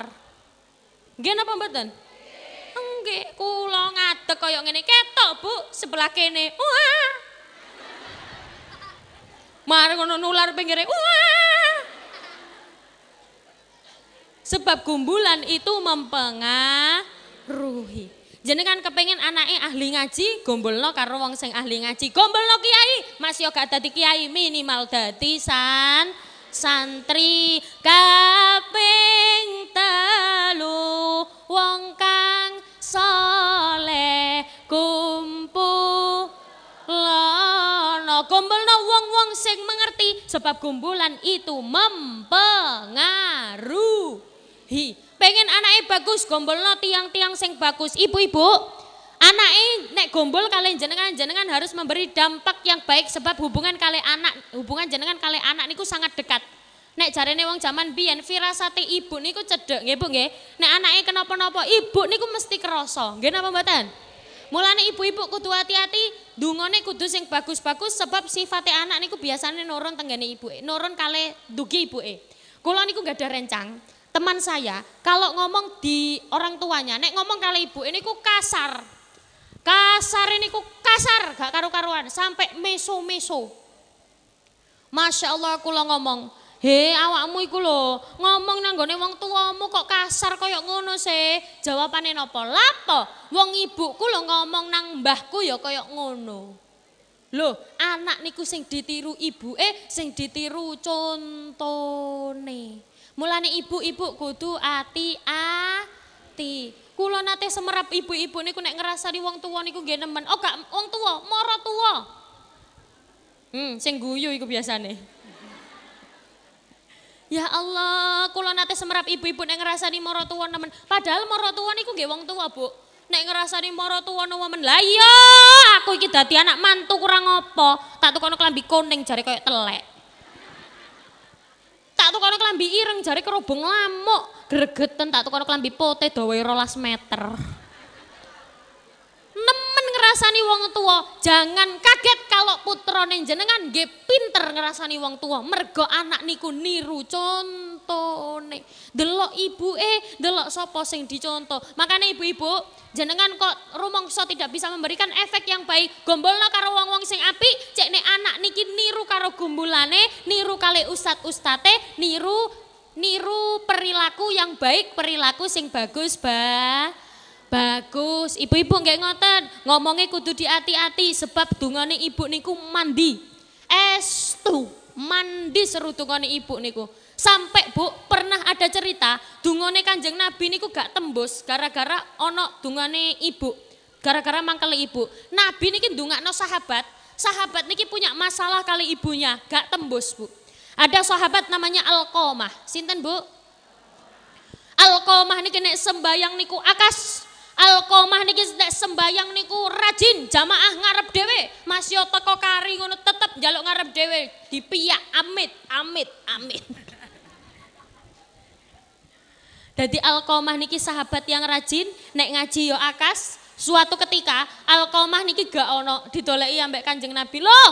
Nggih napa mboten? Nggih, kula ngadeg kaya ngene ketok, Bu, sebelah kene. Wah, Mari ngono nular pinggire. Wah. Sebab gumbulan itu mempengaruhi. Jenengan kepengen anaknya ahli ngaji, gombolno karo wong sing ahli ngaji. Gombolno kiai, Mas yo gak dadi kiai minimal dadi san santri kaping telu wong kang saleh kum sing mengerti sebab gumbulan itu mempengaruhi. Pengen anaknya bagus gombol gombolno tiang-tiang sing bagus. Ibu-ibu, anaknya nek gombol kalian jenengan jenengan harus memberi dampak yang baik sebab hubungan kalian anak hubungan jenengan kalian anak niku sangat dekat nek jarene wong zaman biyen firasati ibu niku cedek nggih Bu nggih nek anaknya kenapa-napa ibu niku mesti kerasa nggih napa mboten Mulane ibu-ibu kudu hati-hati, dungone kudu sing bagus-bagus sebab sifate anak niku biasanya nurun tenggane ibu, nurun kale dugi ibuke. Kula niku gak ada rencang. Teman saya kalau ngomong di orang tuanya, nek ngomong kali ibu ini ku kasar. Kasar ini ku kasar, gak karu-karuan sampai meso-meso. Masya Allah kula ngomong, He, awakmu iku lho, ngomong nang gone wong tuamu kok kasar koyok ngono se. Jawabane napa? Lapo? Wong ibuku lho ngomong nang mbahku ya kaya ngono. Lo, anak niku sing ditiru ibu, eh, sing ditiru contone. Mulane ibu-ibu kudu ati-ati. Kula nate semerap ibu-ibu niku nek ngrasani wong tuwa niku nggih nemen. Oh gak wong tuwa, mara tuwa. Hmm, sing guyu iku biasane. Ya Allah, kula nate semerap ibu-ibu nek ngrasani mara tuwa nemen. Padahal mara tuwa niku nggih wong tuwa, Bu. Nek ngrasani mara tuwa nemen, Lah iya aku iki dadi anak mantu kurang apa? Tak tukono klambi kuning jare koyo telek. Tak tukono klambi ireng jare kerubung lamuk, gregeten tak tukono klambi pote dawa 12 meter ngerasani wong tua, jangan kaget kalau putrane jenengan nggih pinter ngerasani wong tua, mergo anak niku niru contone. Delok ibu eh delok sapa sing dicontoh. makanya ibu-ibu, jenengan kok rumangsa tidak bisa memberikan efek yang baik, gombol lah karo wong-wong sing api, cek nek anak niki niru karo gumbulane, niru kali ustad-ustate, niru niru perilaku yang baik, perilaku sing bagus, Bah. Bagus, ibu-ibu nggak ngoten, ngomongnya kudu hati-hati sebab dungane ibu niku mandi. Es tuh mandi seru dungane ibu niku. Sampai bu, pernah ada cerita dungane kanjeng Nabi niku gak tembus gara-gara ono dungane ibu. Gara-gara mangkali ibu. Nabi niki no sahabat, sahabat niki punya masalah kali ibunya, gak tembus bu. Ada sahabat namanya Alkomah, sinten bu? Alkomah niki nek sembayang niku akas Alkomah niki sedek sembayang niku rajin jamaah ngarep dewe masih yo teko kari ngono tetep jaluk ngarep dewe di dipiyak amit amit amit. Jadi Alkomah niki sahabat yang rajin naik ngaji yo akas. Suatu ketika Alkomah niki gak ono iya ambek Kanjeng Nabi. Loh,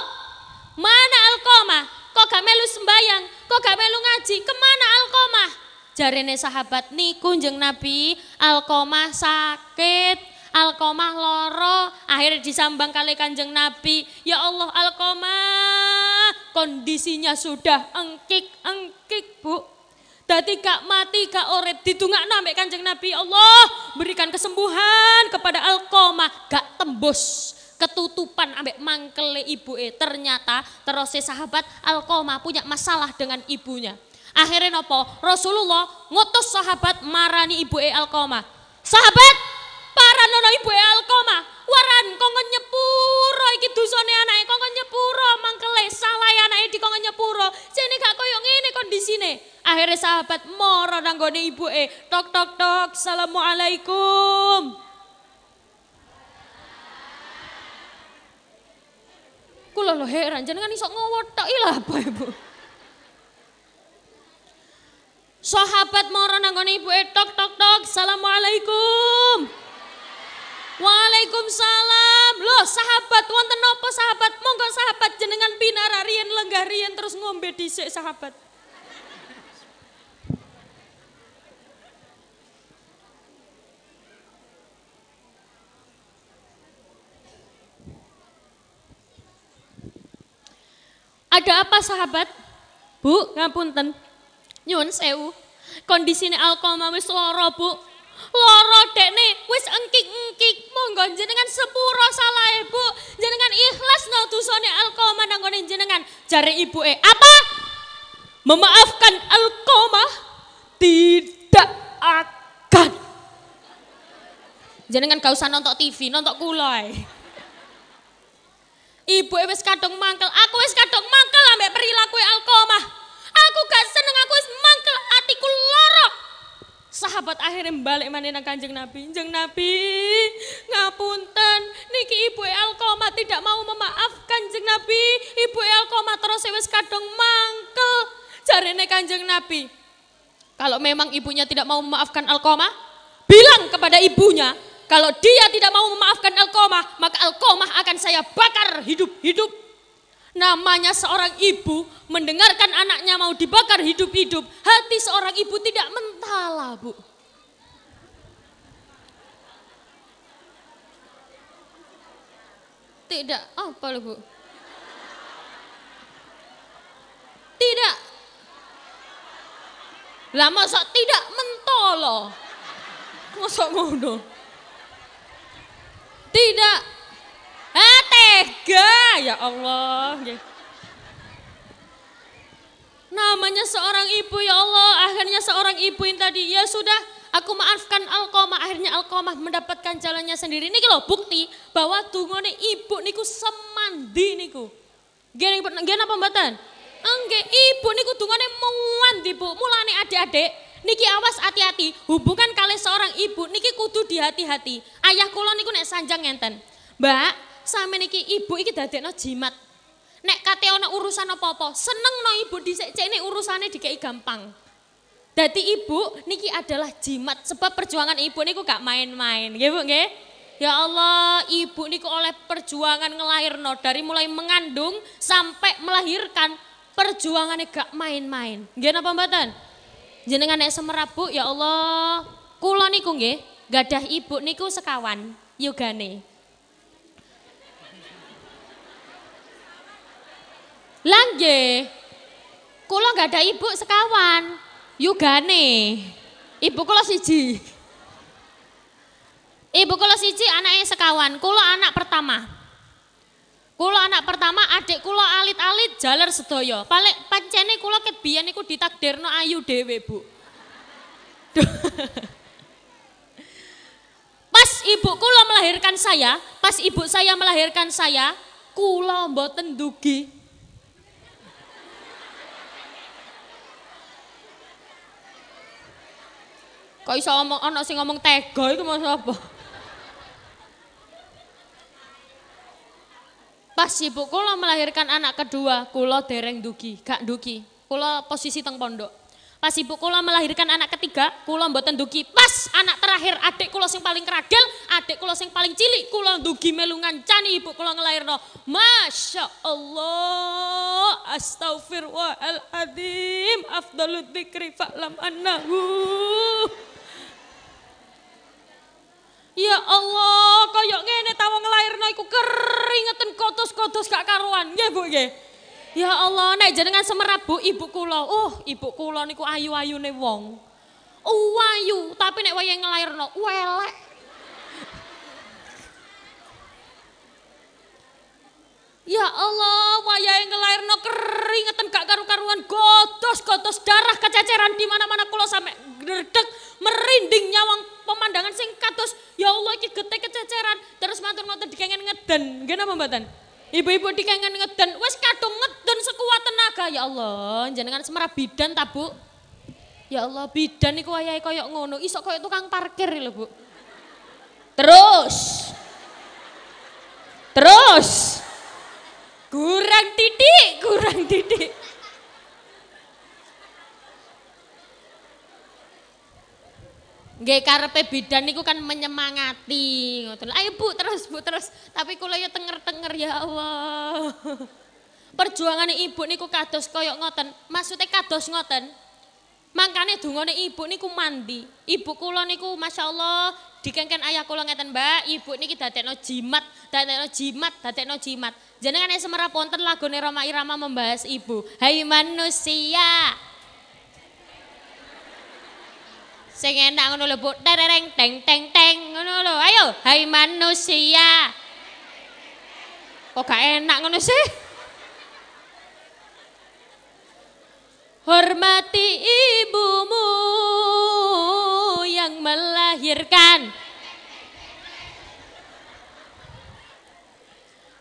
mana Alkomah? Kok gak melu sembayang? Kok gak melu ngaji? Kemana Alkomah? jarene sahabat niku jeng Nabi alkoma sakit alkoma loro akhir disambang kali kanjeng Nabi ya Allah alkoma kondisinya sudah engkik engkik bu Dati gak mati gak orep ditunggak nambah kanjeng Nabi ya Allah berikan kesembuhan kepada alkoma, gak tembus ketutupan ambek mangkele ibu e ternyata terus sahabat alkoma punya masalah dengan ibunya Akhirnya nopo Rasulullah ngutus sahabat marani ibu e Alkoma. Sahabat para nono ibu e Alkoma. Waran kau ngenyepuro iki dusone anake kau ngenyepuro mangkele salah ya anake dikongkon nyepuro. Jene gak koyo ngene kondisine. Akhirnya sahabat moro nanggone ibu e. Tok tok tok. Assalamualaikum. Kulo lo heran jangan iso ngowot tak ilah apa ibu. Sahabat moro nanggone ibu e tok tok tok. Assalamualaikum. Waalaikumsalam. Loh sahabat wonten napa sahabat? Monggo sahabat jenengan pinara riyen lenggah terus ngombe dhisik sahabat. Ada apa sahabat? Bu, ngapunten. Nyun sewu. Kondisine Alkoma wis lara, Bu. Loro dekne wis engkik-engkik. Monggo jenengan sepuro salahe, Bu. Jenengan ikhlas no dosane Alkoma nang jenengan. Jare ibuke, "Apa? Memaafkan Alkoma tidak akan." Jenengan gak usah nonton TV, nonton kulai. Ibu wis kadung mangkel pramane nang Kanjeng Nabi. Kanjeng Nabi, ngapunten, niki ibu Alkoma tidak mau memaafkan Kanjeng Nabi. Ibu Alkoma terus wis kadung mangkel. Jarene Kanjeng Nabi. Kalau memang ibunya tidak mau memaafkan Alkoma, bilang kepada ibunya, kalau dia tidak mau memaafkan Alkoma, maka Alkoma akan saya bakar hidup-hidup namanya seorang ibu mendengarkan anaknya mau dibakar hidup-hidup, hati seorang ibu tidak mentala, Bu. Tidak apa lho Bu? Tidak. Lah masa tidak mentolo? Masa ngono? Tidak. Eh tega ya Allah. Namanya seorang ibu ya Allah, akhirnya seorang ibu yang tadi ya sudah Aku maafkan Alkomah, akhirnya Alkomah mendapatkan jalannya sendiri. Ini loh bukti bahwa dungone ibu niku semandi niku. Gini, gini apa mbatan? Enggak, ibu niku dungane muan ibu. Mulane adik-adik, niki awas hati-hati. Hubungan kali seorang ibu niki kudu di hati hati Ayah kulo niku nek sanjang ngenten. Mbak, sama niki ibu iki no jimat. Nek kate ono urusan apa-apa, seneng no ibu di cek ini urusannya dikei gampang. Dadi ibu niki adalah jimat sebab perjuangan ibu niku gak main-main, nggih Bu nggih. Ya Allah, ibu niku oleh perjuangan ngelahirno dari mulai mengandung sampai melahirkan perjuangannya gak main-main. Nggih napa mboten? Jenengan nek semerap Bu, ya Allah, kula niku gak ada ibu niku sekawan yogane. Lah nggih. Kula gak ada ibu sekawan. Yugane. Ibu kula siji. Ibu kula siji anaknya sekawan, kula anak pertama. Kula anak pertama, adik kula alit-alit jaler sedaya. Paling pancene kula ket biyen iku ditakdirno ayu dhewe, Bu. pas ibu kula melahirkan saya, pas ibu saya melahirkan saya, kula mboten dugi Kok iso omong ana sing ngomong tega itu mau apa? Pas ibu kula melahirkan anak kedua, kula dereng dugi, gak dugi. Kula posisi teng pondok. Pas ibu kula melahirkan anak ketiga, kula mboten dugi. Pas anak terakhir adik kula sing paling kragel, adik kula sing paling cilik, kula dugi melungan ngancani ibu kula ngelahirno, Masya Allah, astagfirullahaladzim, afdalu dikri fa'lam annahu. Ya Allah, koyok ngene ta wong nglairno iku keringeten kotos-kotos gak karuan, nggih Bu nggih. Ya Allah, nek jenengan semerap Bu ibu kula. Oh, ibu kula niku ayu-ayune wong. ayu, tapi nek wayahe nglairno welek. Ya Allah, wayahe no keringetan gak karu-karuan, gotos-gotos darah kececeran di mana-mana kulo sampai gerdek merinding nyawang pemandangan sing ya Allah iki gete kececeran terus matur matur dikengen ngeden. gak apa mboten? Ibu-ibu dikengen ngeden, wes kadung ngeden sekuat tenaga ya Allah, jangan semerah bidan ta, Bu? Ya Allah, bidan niku wayahe koyok ngono, isok koyok tukang parkir lho, Bu. Terus. Terus kurang titik, kurang titik. Nggih karepe bidan niku kan menyemangati ngoten. Ayo Bu terus Bu terus. Tapi kula ya tenger-tenger ya Allah. Perjuangan ibu niku kados koyok ngoten. Maksudnya kados ngoten. Makanya dungane ibu niku mandi. Ibu kula niku Masya Allah dikengken ayah kula ngeten mbak, ibu niki no jimat, no jimat, no jimat. Jenengan semera ponten nih Roma Irama membahas ibu. Hai manusia, sing enak ngono lho Bu tereng teng teng teng ngono lho ayo hai manusia kok gak enak ngono sih Hormati ibumu yang melahirkan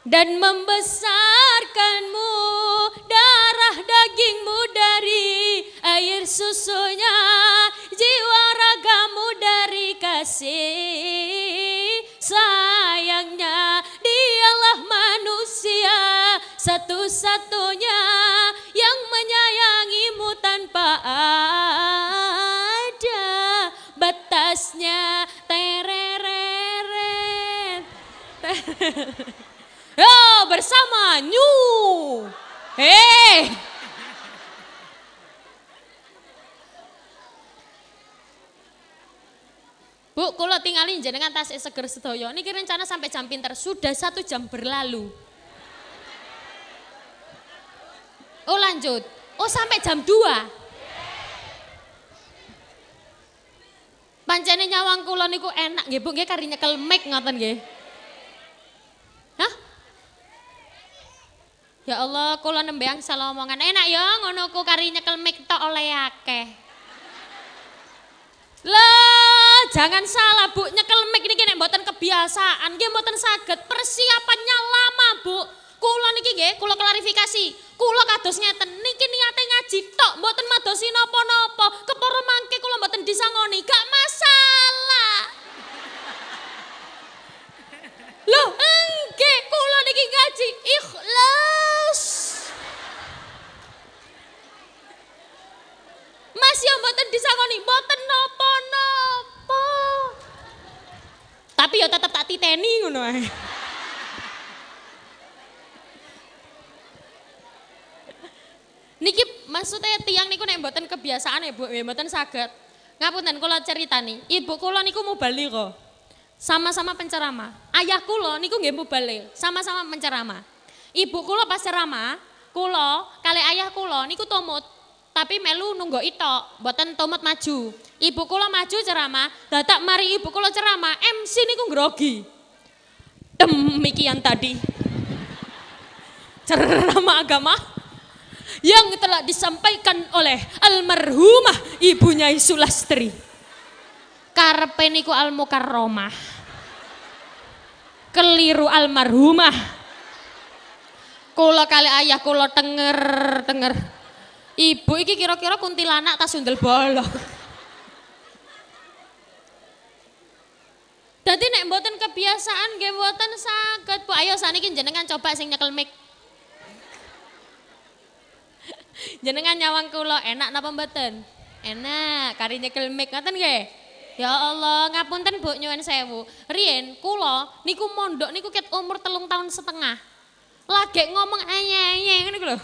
dan membesarkanmu darah dagingmu dari air susunya jiwa ragamu dari kasih sayangnya dialah manusia satu-satunya yang menyayangimu tanpa ada batasnya tereret. Yo ya, bersama New. Hey. Bu, kalau tinggalin jenengan tas seger sedoyo. ini rencana sampai jam pinter. Sudah satu jam berlalu. Oh lanjut. Oh sampai jam 2. Pancene nyawang kula niku enak nggih Bu, nggih kari nyekel mic ngoten nggih. Hah? Ya Allah, kula nembe angsal omongan. Enak ya ngono ku kari nyekel mic tok oleh akeh. Lah, jangan salah Bu, nyekel mic niki nek mboten kebiasaan, nggih mboten saged. Persiapannya lama, Bu. Kula niki nggih, kula klarifikasi. Kula kados ngeten niki niate ngaji tok, mboten madosi napa-napa. Kepara mangke kula mboten disangoni, gak masalah. lho engke kula niki ngaji ikhlas. Mas ya mboten disangoni, mboten napa-napa. Tapi ya tetap tak titeni ngono ae. Niki maksudnya tiang niku nek mboten kebiasaan ya Bu, ya, mboten saged. Ngapunten kula ceritani, ibu kula niku mau balik kok. Sama-sama penceramah. Ayah kula niku mau balik sama-sama penceramah. Ibu kula pas ceramah, kula kali ayah kula niku tomut tapi melu nunggu itu buatan tomat maju. Ibu kula maju ceramah, datang mari ibu kula ceramah, MC niku grogi. Demikian tadi. Ceramah agama yang telah disampaikan oleh almarhumah ibunya Sulastri. Karpeniku almukarromah. Keliru almarhumah. Kula kali ayah kula tenger tenger. Ibu iki kira-kira kuntilanak tak sundel bolok. Dadi nek mboten kebiasaan nggih mboten saged. Bu ayo saniki jenengan coba sing nyekel mic. Jenengan nyawang kula enak napa mboten? Enak, kari nyekel mic ngoten nggih. Ya Allah, ngapunten Bu nyuwun sewu. Riyen kula niku mondok niku ket umur telung tahun setengah. Lagi ngomong enye-enye ngene lho.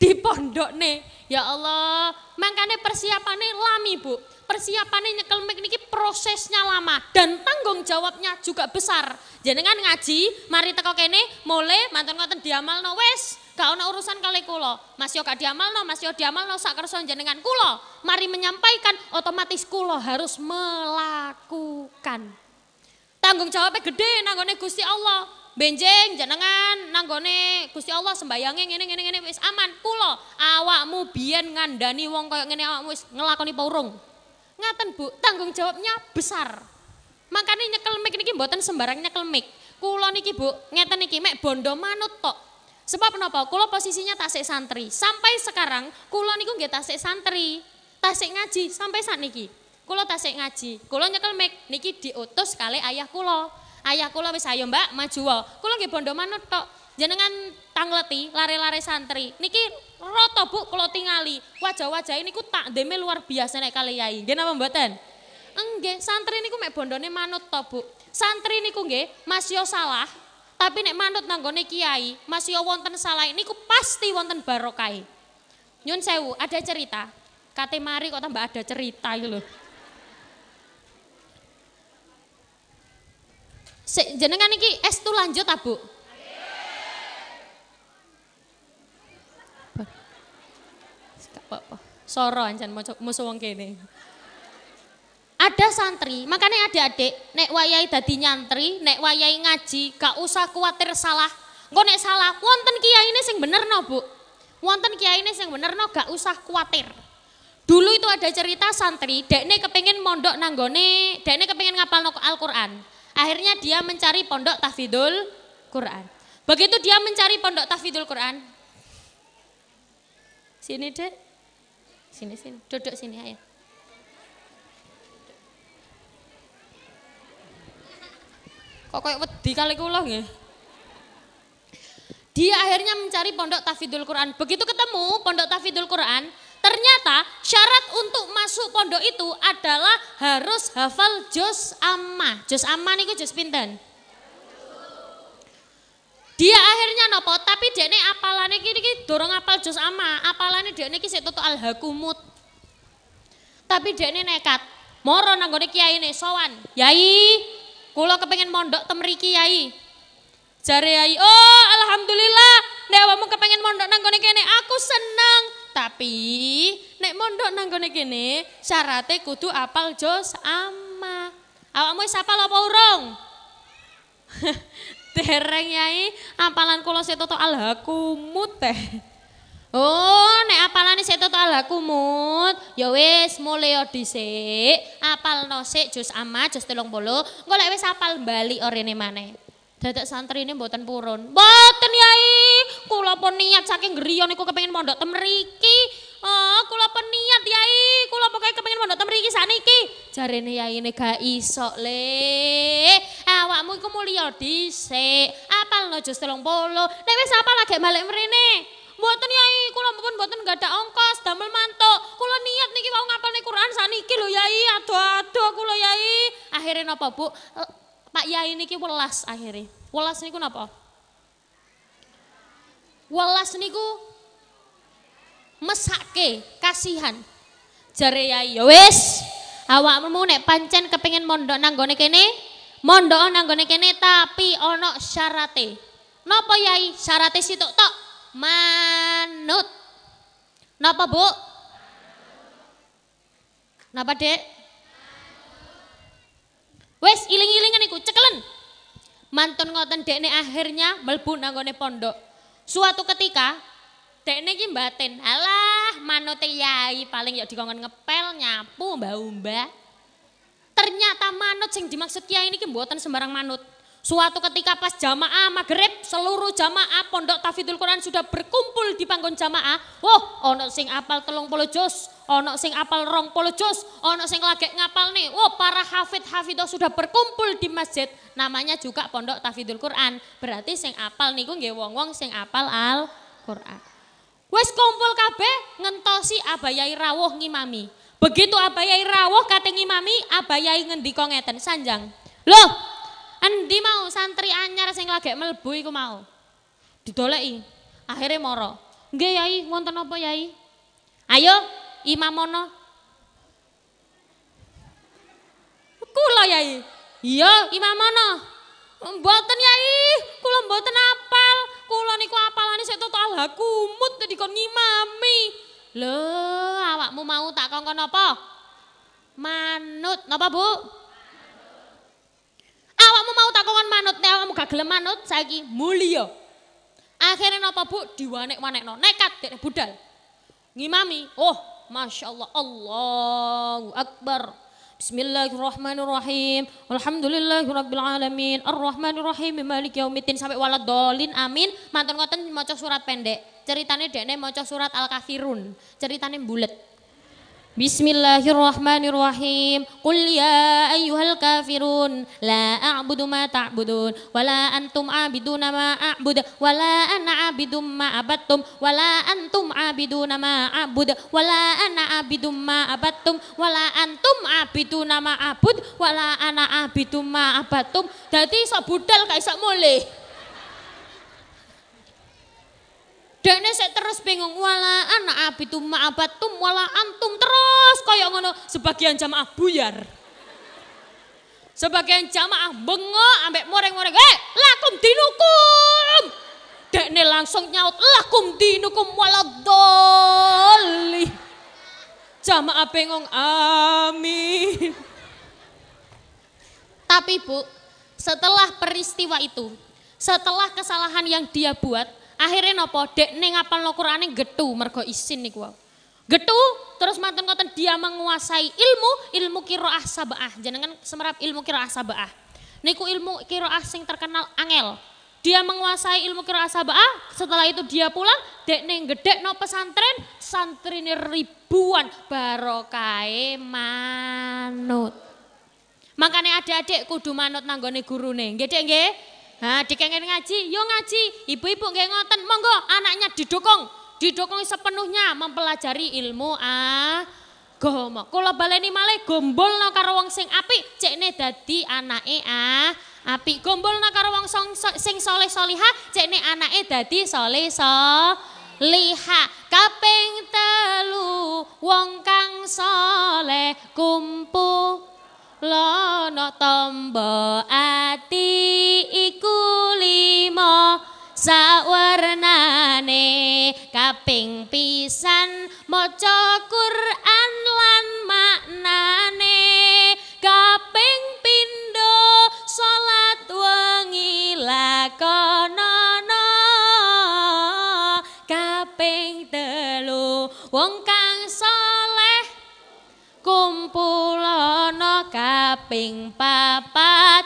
Di pondok ne, ya Allah, mangkane persiapane lami bu. Persiapane nyekel mic niki prosesnya lama dan tanggung jawabnya juga besar. Jenengan ngaji, mari teko kene, mulai mantan ngoten diamal no Gak ono urusan kali kulo. Mas yo gak diamalno, Mas yo no, sak kerson jenengan kulo. Mari menyampaikan otomatis kulo harus melakukan. Tanggung jawabnya gede nanggone Gusti Allah. Benjeng, jenengan nanggone Gusti Allah sembayangnya ngene ngene ngene wis aman. Kulo awakmu biyen ngandani wong koyo ngene awakmu wis ngelakoni paurung. Ngaten Bu, tanggung jawabnya besar. Makanya nyekel mik ini mboten sembarang nyekel mik, Kulo niki Bu, ngeten niki mek bondo manut tok. Sebab kenapa? Kulo posisinya tasik santri. Sampai sekarang kulo niku nggih tasik santri. Tasik ngaji sampai saat niki. Kulo tasik ngaji. Kulo nyekel mek niki diutus kali ayah kulo. Ayah kulo wis ayo Mbak maju wa. Kulo nggih bondo manut tok. Jenengan tangleti lare-lare santri. Niki roto Bu kulo tingali. Wajah-wajah ini ku tak deme luar biasa nek kali yai. Nggih napa mboten? Enggih, santri niku mek bondone manut to, Bu. Santri niku nggih Mas Yo salah, tapi nek manut nanggone kiai, masih wonten salah ini ku pasti wonten barokai. Nyun sewu, ada cerita. Kate mari kok tambah ada cerita gitu loh. jenengan iki S tuh lanjut abu. Bu? apa-apa. Soro anjan musuh wong kene. Ada santri, makanya ada adik nek wayai dadi nyantri, nek wayai ngaji, gak usah khawatir salah. Engko nek salah, wonten kiai ini sing bener no, Bu. Wonten kiai ini sing bener no, gak usah khawatir. Dulu itu ada cerita santri, dekne kepengin mondok nanggone, dekne kepengin ngapal no Al-Qur'an. Akhirnya dia mencari pondok tahfidul Quran. Begitu dia mencari pondok tahfidul Quran. Sini, Dek. Sini sini, duduk sini ayo. Kok kayak wedi kali kula nggih. Dia akhirnya mencari pondok tafidul Quran. Begitu ketemu pondok tafidul Quran, ternyata syarat untuk masuk pondok itu adalah harus hafal juz amma. Juz amma niku juz pinten? Dia akhirnya nopo, tapi dia ini apalane gini gini dorong apal juz amma, apalane dia ini sik tutuk al-hakumut. Tapi ini nekat, moron nanggone kiai ini, sowan. Yai, Kulo kepengen mondok temeriki yai. jari yai, oh alhamdulillah nek awakmu kepengen mondok nang kene kene aku seneng. Tapi nek mondok nang kene kene syaratnya kudu apal jos ama. Awakmu wis apal apa urung? Dereng yai, apalan kula setoto alhakumut teh. Oh, nek apalane sik toto alaku mut. Ya wis, mule yo dhisik. Apalno sik jus ama jus 30. Golek wis apal bali orene maneh. Dadak santrine mboten purun. Mboten, Yai. Kula pun niat saking griya niku kepengin mondok temriki. Oh, kula pun niat, Yai. Kula pokoke kepengin mondok temriki sakniki. Jarene Yai ne gak iso, Le. Awakmu iku mulya dhisik. Apalno jus 30. Nek wis apal lagi malik mrene. Mboten Yai, kula pun mboten gak ada ongkos, damel mantuk. Kula niat niki mau ngapal nih Quran saniki lho Yai, aduh-aduh kula Yai. Akhirnya napa Bu? Eh, Pak Yai niki welas akhirnya. Welas niku napa? Welas niku mesake kasihan. Jare Yai, yowes. Ya wis, awakmu nek pancen kepengin mondok nanggone kene, mondok nanggone kene tapi ono syarate. Napa Yai? Syarate situ tok. Manut. Napa, Bu? Napa, Dek? Wes iling-ilingan iku cekelen. Mantun ngoten dekne akhirnya melbu nanggone pondok. Suatu ketika dekne ne mbaten, alah manut yai paling ya dikongen ngepel, nyapu, mbah umbah Ternyata manut sing dimaksud kiai ini kembuatan sembarang manut. Suatu ketika pas jamaah maghrib seluruh jamaah pondok tafidul Quran sudah berkumpul di panggung jamaah. Wah, ono sing apal telung puluh jos, ono sing apal rong puluh jos, ono sing lagi ngapal nih. Wah, para hafid hafidoh sudah berkumpul di masjid. Namanya juga pondok tafidul Quran. Berarti sing apal nih gue wong-wong sing apal Al Quran. Wes kumpul kabe ngentosi abayai rawuh ngimami. Begitu abayai rawuh kate ngimami, abayai ngendi kongetan sanjang. Loh, Endi mau santri anyar sing lagek mlebu iku mau. Didoleki. akhirnya moro Nggih Yai, wonten apa Yai? Ayo imamono. Kula Yai. Iya, imamono. Mboten Yai, kula mboten apal. Kula niku apalane sik tutuk alhakumut tadi kon ngimami. Lho, awakmu mau tak kongkon apa? Manut, napa Bu? kamu mau takongan manut, nek kamu gak gelem manut saiki mulia. Akhirnya napa Bu diwanek-wanekno, wanek nekat dek budal. Ngimami, oh Masya Allah, Allahu Akbar. Bismillahirrahmanirrahim. Alhamdulillahirrabbilalamin. Ar-Rahmanirrahim. Malik yaumitin. Sampai walad dolin. Amin. Mantun ngoten mocok surat pendek. Ceritane dekne mocok surat Al-Kafirun. ceritanya bulat. بسم الله الرحمن الرحيم قل يا أيها الكافرون لا أعبد ما تعبدون ولا أنتم عابدون ما أعبد ولا أنا عابد ما عبدتم ولا أنتم عابدون ما أعبد ولا أنا عابد ما عبدتم ولا أنتم عابدون ما أعبد ولا أنا عابد ما budal kayak sok Dene saya terus bingung wala anak abitum ma'abatum wala antum koyo ngono sebagian jamaah buyar. Sebagian jamaah bengok ambek moreng-moreng, Eh, lakum dinukum." Dekne langsung nyaut, "Lakum dinukum waladoli, Jamaah bengong, "Amin." Tapi Bu, setelah peristiwa itu, setelah kesalahan yang dia buat, akhirnya nopo dek neng apal lo Qurane getu mergo isin gua. Getu terus mantan ngoten dia menguasai ilmu ilmu kiroah sabah jangan semerap ilmu kiroah sabah Niku ilmu kiroah sing terkenal angel. Dia menguasai ilmu kiroah sabah Setelah itu dia pulang dek neng gede no pesantren santri ribuan barokai manut. Makanya adik-adik kudu manut nanggone guru neng gede nggih. Nah, dikengen ngaji, yo ngaji. Ibu-ibu nggak ngoten, monggo anaknya didukung didukung sepenuhnya mempelajari ilmu agama. Kula baleni male gombolna karo wong sing apik, cekne dadi anake ah apik. Gombolna karo wong sing soleh-solihah, cekne anake dadi soleh liha kaping telu wong kang soleh kumpu lono tombo ati iku limo Sa'warnane kaping pisan maca Quran lan maknane kaping pindo salat wengi lakonana kaping telu wong kang saleh kumpulana kaping papat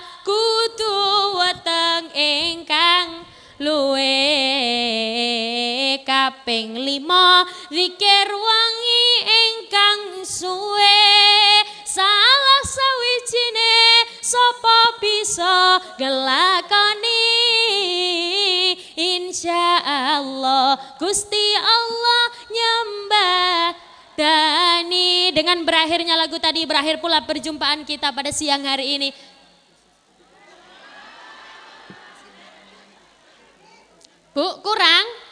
kaping lima zikir wangi ingkang suwe salah sawijine sapa bisa gelakoni insya Allah Gusti Allah nyembah Dani dengan berakhirnya lagu tadi berakhir pula perjumpaan kita pada siang hari ini Bu, kurang?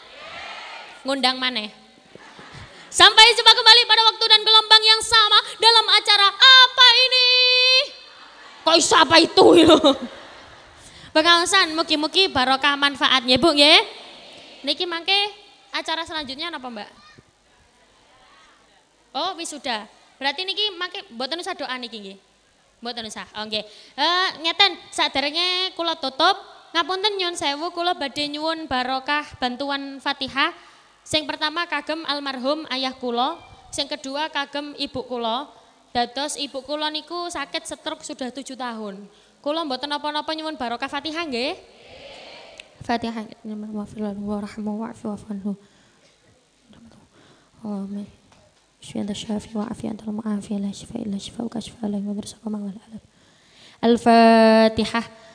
ngundang maneh. Sampai jumpa kembali pada waktu dan gelombang yang sama dalam acara apa ini? Kok iso apa itu Pengawasan, muki muki muki barokah manfaatnya Bu ya? Niki mangke acara selanjutnya apa Mbak? Oh, wisuda. Berarti niki mangke mboten usah doa niki nggih. Mboten usah. Oh nggih. Eh ngeten saderenge kula tutup ngapunten nyun sewu kula badhe nyuwun barokah bantuan Fatihah Sing pertama kagem almarhum ayah Kulo, sing kedua kagem ibu Kulo, Dados ibu Kulo niku sakit stroke sudah tujuh tahun. Kulo mboten napa-napa nyuwun barokah Fatihah nggih. Fatihah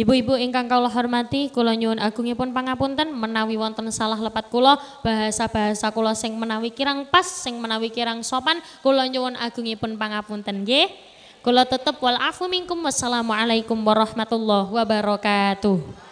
Ibu-ibu ingkang kula hormati, kula nyuwun agungipun pangapunten menawi wonten salah lepat kula, bahasa-bahasa kula sing menawi kirang pas, sing menawi kirang sopan, kula nyuwun agungipun pangapunten nggih. Kula tetep wal afu minkum wassalamualaikum warahmatullahi wabarakatuh.